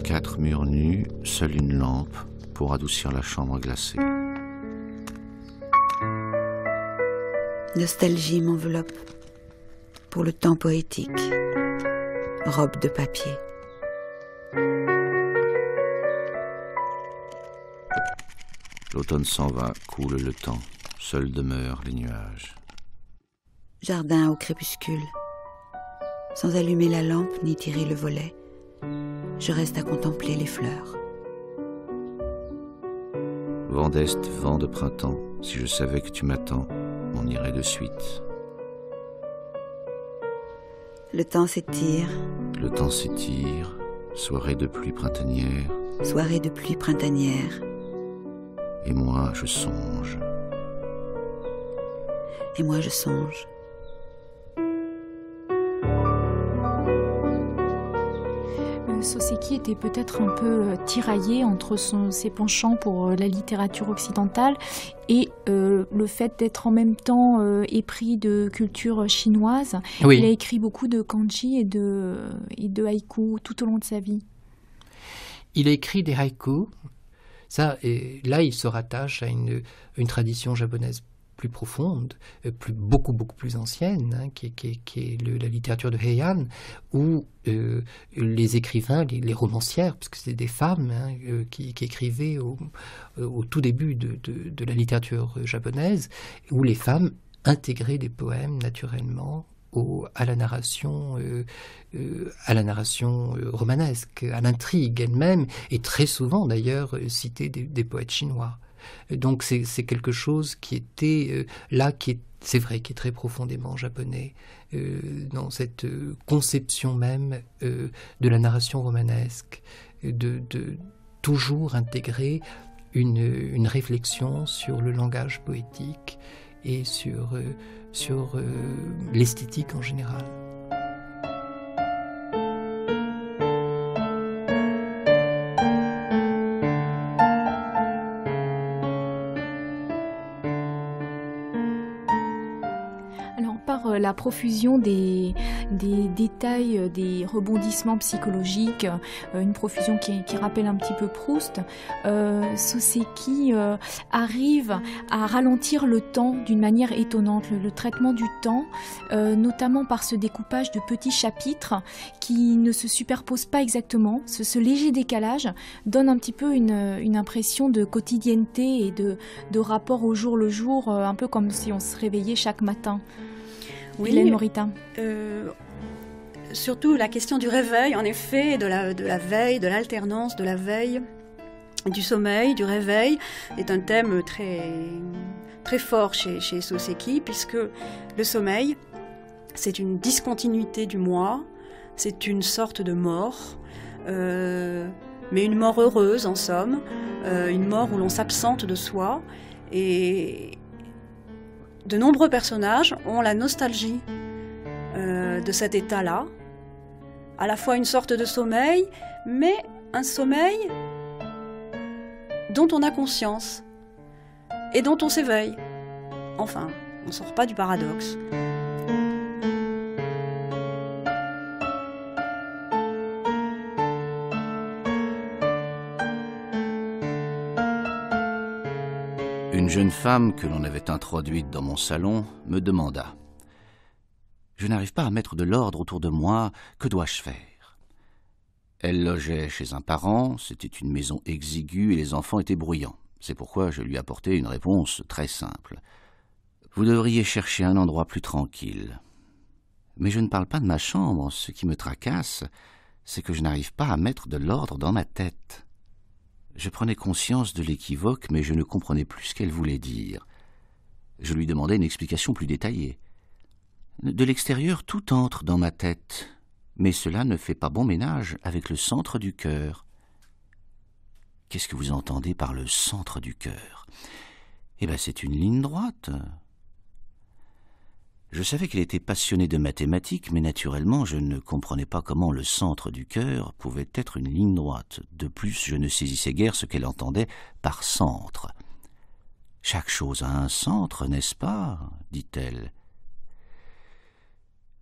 Quatre murs nus, seule une lampe pour adoucir la chambre glacée. Nostalgie m'enveloppe pour le temps poétique, robe de papier. L'automne s'en va, coule le temps, seuls demeurent les nuages. Jardin au crépuscule. Sans allumer la lampe ni tirer le volet, je reste à contempler les fleurs. Vent d'Est, vent de printemps, si je savais que tu m'attends, on irait de suite. Le temps s'étire. Le temps s'étire. Soirée de pluie printanière. Soirée de pluie printanière. Et moi, je songe. Et moi, je songe. Soseki était peut-être un peu euh, tiraillé entre ses penchants pour euh, la littérature occidentale et euh, le fait d'être en même temps épris de culture chinoise. Il a écrit beaucoup de kanji et de, haïku tout au long de sa vie. Il a écrit des haïku. Ça, et là, il se rattache à une tradition japonaise plus profonde, euh, plus, beaucoup, beaucoup plus ancienne, hein, qui, est la littérature de Heian, où euh, les écrivains, les, romancières, parce que c'est des femmes hein, euh, qui, qui, écrivaient au, au, tout début de, la littérature japonaise, où les femmes intégraient des poèmes naturellement au, à la narration, à la narration romanesque, à l'intrigue elle-même, et très souvent d'ailleurs citer des, poètes chinois. Donc c'est quelque chose qui était euh, là, qui c'est vrai, qui est très profondément japonais, euh, dans cette euh, conception même de la narration romanesque, de, de toujours intégrer une, réflexion sur le langage poétique et sur l'esthétique en général. la profusion des, détails, euh, des rebondissements psychologiques, euh, une profusion qui, rappelle un petit peu Proust, euh, Soseki euh, arrive à ralentir le temps d'une manière étonnante, le, traitement du temps, notamment par ce découpage de petits chapitres qui ne se superposent pas exactement. Ce, léger décalage donne un petit peu une, impression de quotidienneté et de rapport au jour le jour, un peu comme si on se réveillait chaque matin. Oui, euh, surtout la question du réveil, en effet, de la, veille, de l'alternance, de la veille, du sommeil, du réveil, est un thème très, très fort chez, chez Soseki, puisque le sommeil, c'est une discontinuité du moi, c'est une sorte de mort, euh, mais une mort heureuse en somme, euh, une mort où l'on s'absente de soi. Et, de nombreux personnages ont la nostalgie euh, de cet état-là, à la fois une sorte de sommeil, mais un sommeil dont on a conscience et dont on s'éveille. Enfin, on ne sort pas du paradoxe. jeune femme que l'on avait introduite dans mon salon me demanda Je n'arrive pas à mettre de l'ordre autour de moi, que dois-je faire Elle logeait chez un parent, c'était une maison exiguë et les enfants étaient bruyants. C'est pourquoi je lui apportai une réponse très simple. Vous devriez chercher un endroit plus tranquille. Mais je ne parle pas de ma chambre, ce qui me tracasse, c'est que je n'arrive pas à mettre de l'ordre dans ma tête. Je prenais conscience de l'équivoque, mais je ne comprenais plus ce qu'elle voulait dire. Je lui demandais une explication plus détaillée. De l'extérieur, tout entre dans ma tête, mais cela ne fait pas bon ménage avec le centre du cœur. Qu'est-ce que vous entendez par le centre du cœur Eh bien, c'est une ligne droite, je savais qu'elle était passionnée de mathématiques, mais naturellement je ne comprenais pas comment le centre du cœur pouvait être une ligne droite. De plus, je ne saisissais guère ce qu'elle entendait par centre. Chaque chose a un centre, n'est-ce pas dit-elle.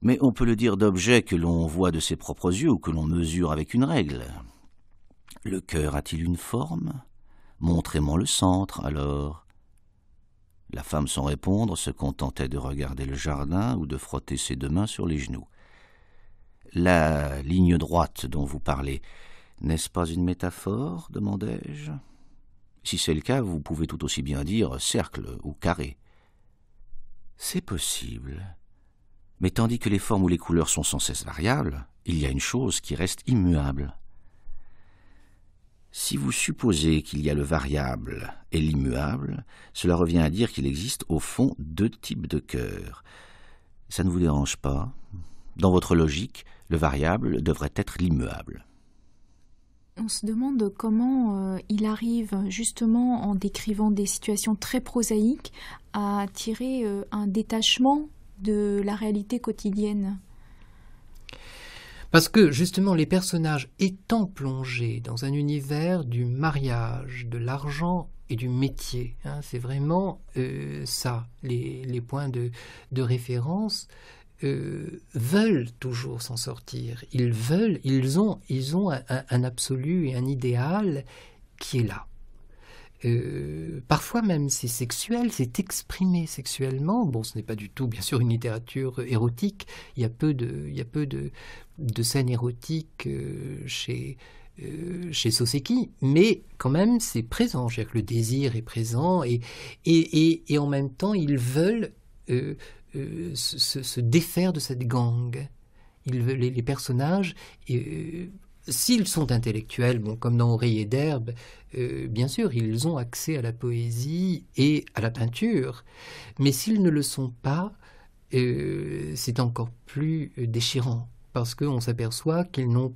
Mais on peut le dire d'objets que l'on voit de ses propres yeux ou que l'on mesure avec une règle. Le cœur a-t-il une forme Montrez-moi le centre, alors. La femme, sans répondre, se contentait de regarder le jardin ou de frotter ses deux mains sur les genoux. La ligne droite dont vous parlez, n'est-ce pas une métaphore demandai-je. Si c'est le cas, vous pouvez tout aussi bien dire cercle ou carré. C'est possible. Mais tandis que les formes ou les couleurs sont sans cesse variables, il y a une chose qui reste immuable, si vous supposez qu'il y a le variable et l'immuable, cela revient à dire qu'il existe au fond deux types de cœurs. Ça ne vous dérange pas Dans votre logique, le variable devrait être l'immuable. On se demande comment euh, il arrive, justement en décrivant des situations très prosaïques, à tirer euh, un détachement de la réalité quotidienne. Parce que justement les personnages étant plongés dans un univers du mariage, de l'argent et du métier, hein, c'est vraiment euh, ça, les, points de, référence. Euh, veulent toujours s'en sortir. Ils veulent, ils ont, un absolu et un idéal qui est là. Euh, parfois même c'est sexuel, c'est exprimé sexuellement. Bon, ce n'est pas du tout, bien sûr, une littérature érotique. Il y a peu de, il y a peu de, de scènes érotiques euh, chez, euh, chez Soseki, mais quand même c'est présent. Je que le désir est présent et, et, et, en même temps ils veulent se, se, défaire de cette gang. Ils veulent, les, les personnages s'ils sont intellectuels, bon, comme dans Oreiller d'herbe, euh, bien sûr, ils ont accès à la poésie et à la peinture, mais s'ils ne le sont pas, euh, c'est encore plus euh, déchirant parce qu'on s'aperçoit qu'ils n'ont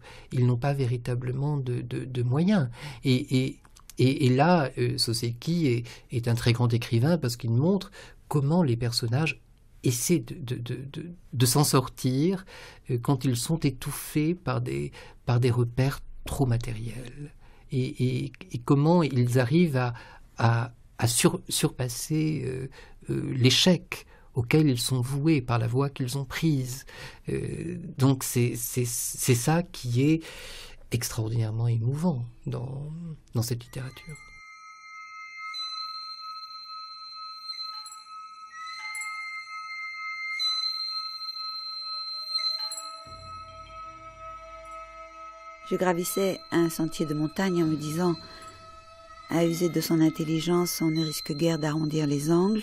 pas véritablement de, moyens. Et, là, Soseki est un très grand écrivain parce qu'il montre comment les personnages essaient de, s'en sortir euh, quand ils sont étouffés par des, repères trop matériels. Et, comment ils arrivent à, surpasser euh, euh, l'échec auquel ils sont voués par la voie qu'ils ont prise. donc c'est ça qui est extraordinairement émouvant dans cette littérature. Je gravissais un sentier de montagne en me disant à user de son intelligence, on ne risque guère d'arrondir les angles.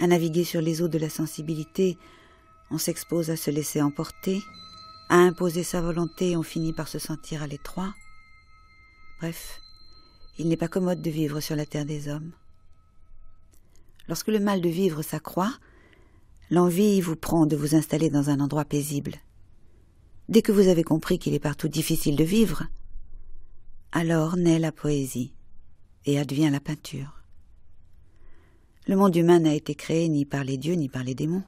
À naviguer sur les eaux de la sensibilité, on s'expose à se laisser emporter. À imposer sa volonté, on finit par se sentir à l'étroit. Bref, il n'est pas commode de vivre sur la terre des hommes. Lorsque le mal de vivre s'accroît, l'envie vous prend de vous installer dans un endroit paisible. Dès que vous avez compris qu'il est partout difficile de vivre, alors naît la poésie et advient la peinture. Le monde humain n'a été créé ni par les dieux ni par les démons.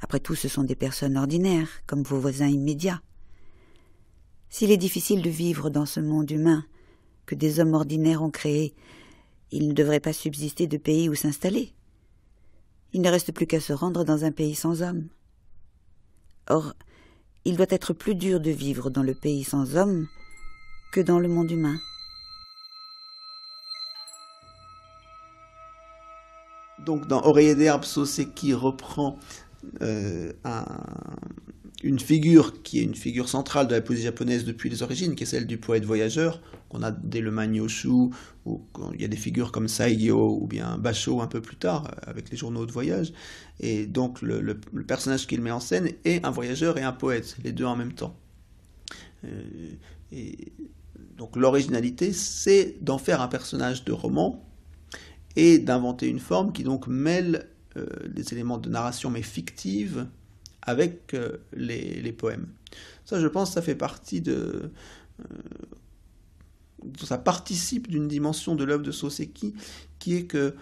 Après tout, ce sont des personnes ordinaires, comme vos voisins immédiats. S'il est difficile de vivre dans ce monde humain que des hommes ordinaires ont créé, il ne devrait pas subsister de pays où s'installer. Il ne reste plus qu'à se rendre dans un pays sans hommes. Or, il doit être plus dur de vivre dans le pays sans hommes que dans le monde humain. Donc dans Oreiller d'herbe, qui reprend euh, un, une figure qui est une figure centrale de la poésie japonaise depuis les origines, qui est celle du poète voyageur, qu'on a dès le Manyoshu, ou il y a des figures comme Saigyo ou bien Basho un peu plus tard, euh, avec les journaux de voyage. Et donc le, personnage qu'il met en scène est un voyageur et un poète, les deux en même temps. Euh, donc l'originalité, c'est d'en faire un personnage de roman et d'inventer une forme qui donc mêle des euh, les éléments de narration mais fictive avec euh, les, poèmes. Ça, je pense, ça fait partie de... Euh, ça participe d'une dimension de l'œuvre de Soseki qui est que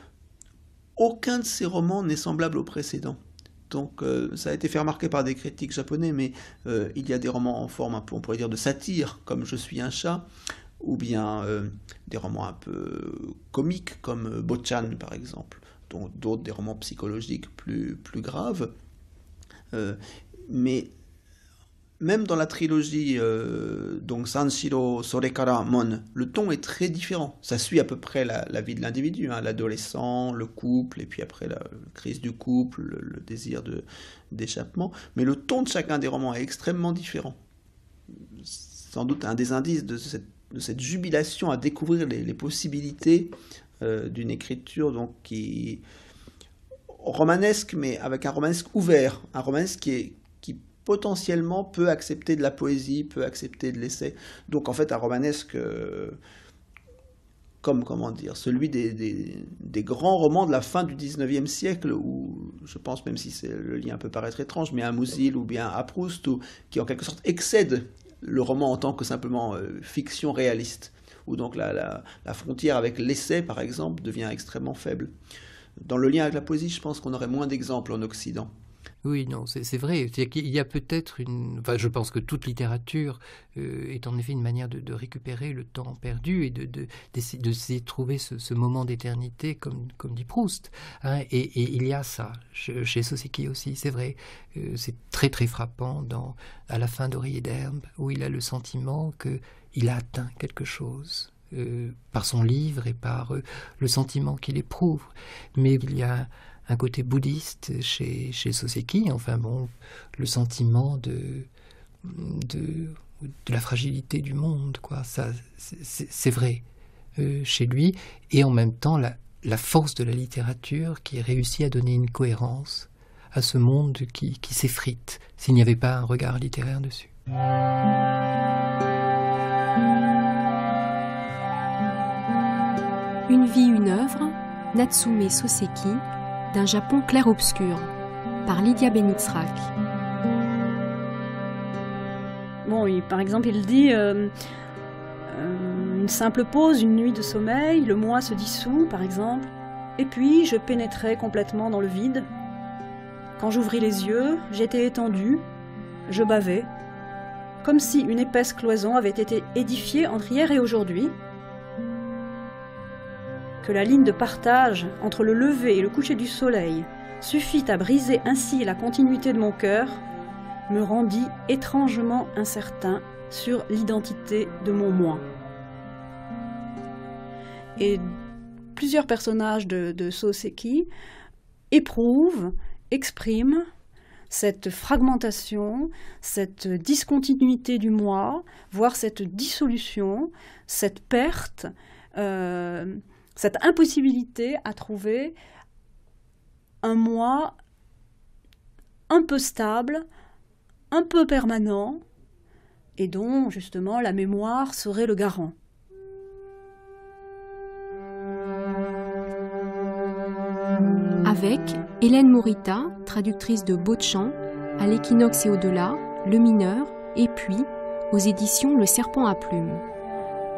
aucun de ses romans n'est semblable au précédent. Donc euh, ça a été fait remarquer par des critiques japonais, mais il y a des romans en forme un peu, on pourrait dire, de satire, comme Je suis un chat, ou bien des romans un peu comiques, comme Bochan par exemple, dont d'autres des romans psychologiques plus graves. Euh, mais même dans la trilogie euh, donc Sanshiro, Sorekara, Mon, le ton est très différent. Ça suit à peu près la, vie de l'individu, hein, l'adolescent, le couple, et puis après la, crise du couple, le, désir de, d'échappement. Mais le ton de chacun des romans est extrêmement différent. Sans doute un des indices de cette, de cette jubilation à découvrir les, possibilités euh, d'une écriture donc, qui, romanesque, mais avec un romanesque ouvert, un romanesque qui, potentiellement peut accepter de la poésie, peut accepter de l'essai. Donc en fait un romanesque euh, comme comment dire, celui des, grands romans de la fin du 19e siècle, où je pense, même si le lien peut paraître étrange, mais un Moussil ou bien un Proust, ou, qui en quelque sorte excède le roman en tant que simplement euh, fiction réaliste, où donc la frontière avec l'essai, par exemple, devient extrêmement faible dans le lien avec la poésie, je pense qu'on aurait moins d'exemples en Occident. Oui, non, c'est vrai. y a peut-être une. je pense que toute littérature euh, est en effet une manière de, récupérer le temps perdu et de de, de, trouver ce, moment d'éternité, comme, dit Proust. Hein. Et, il y a ça chez Soseki aussi, c'est vrai. Euh, c'est très très frappant dans à la fin et d'herbe où il a le sentiment qu'il a atteint quelque chose euh, par son livre et par euh, le sentiment qu'il éprouve. Mais il y a un côté bouddhiste chez, chez Soseki, enfin bon, le sentiment de, de, de la fragilité du monde, quoi. Ça, c'est vrai euh, chez lui, et en même temps la, la, force de la littérature qui réussit à donner une cohérence à ce monde qui, qui s'effrite s'il n'y avait pas un regard littéraire dessus. Une vie, une œuvre, Natsume Soseki, d'un Japon clair-obscur, par Lydia Benitzrak. Bon, par exemple, il dit euh, euh, une simple pause, une nuit de sommeil, le moi se dissout, par exemple, et puis je pénétrais complètement dans le vide. Quand j'ouvris les yeux, j'étais étendue, je bavais, comme si une épaisse cloison avait été édifiée entre hier et aujourd'hui, que la ligne de partage entre le lever et le coucher du soleil suffit à briser ainsi la continuité de mon cœur, me rendit étrangement incertain sur l'identité de mon moi. Et plusieurs personnages de, Soseki éprouvent, expriment cette fragmentation, cette discontinuité du moi, voire cette dissolution, cette perte. Euh, cette impossibilité à trouver un moi un peu stable, un peu permanent, et dont justement la mémoire serait le garant. Avec Hélène Morita, traductrice de Beauchamp, à l'équinoxe et au-delà, Le Mineur, et puis aux éditions Le Serpent à Plumes.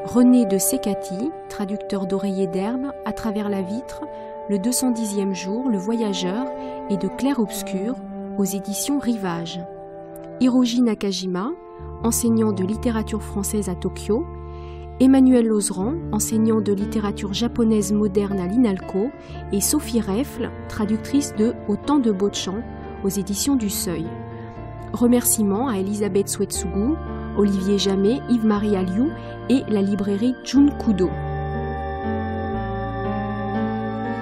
René de Sekati, traducteur d'Oreiller d'herbe, À travers la vitre, Le 210e jour, Le voyageur et de Clair Obscur aux éditions Rivage. Hiroji Nakajima, enseignant de littérature française à Tokyo, Emmanuel Lozeran, enseignant de littérature japonaise moderne à l'INALCO, et Sophie Reffle, traductrice de Au temps de Beauchamp aux éditions du Seuil. Remerciements à Elisabeth Suetsugu, Olivier Jamet, Yves-Marie Alliou et la librairie Jun Kudo.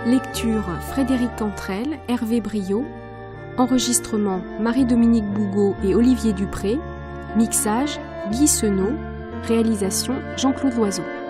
Lecture Frédéric Cantrel, Hervé Briot. Enregistrement Marie-Dominique Bougot et Olivier Dupré. Mixage Guy Senot. Réalisation Jean-Claude Loiseau.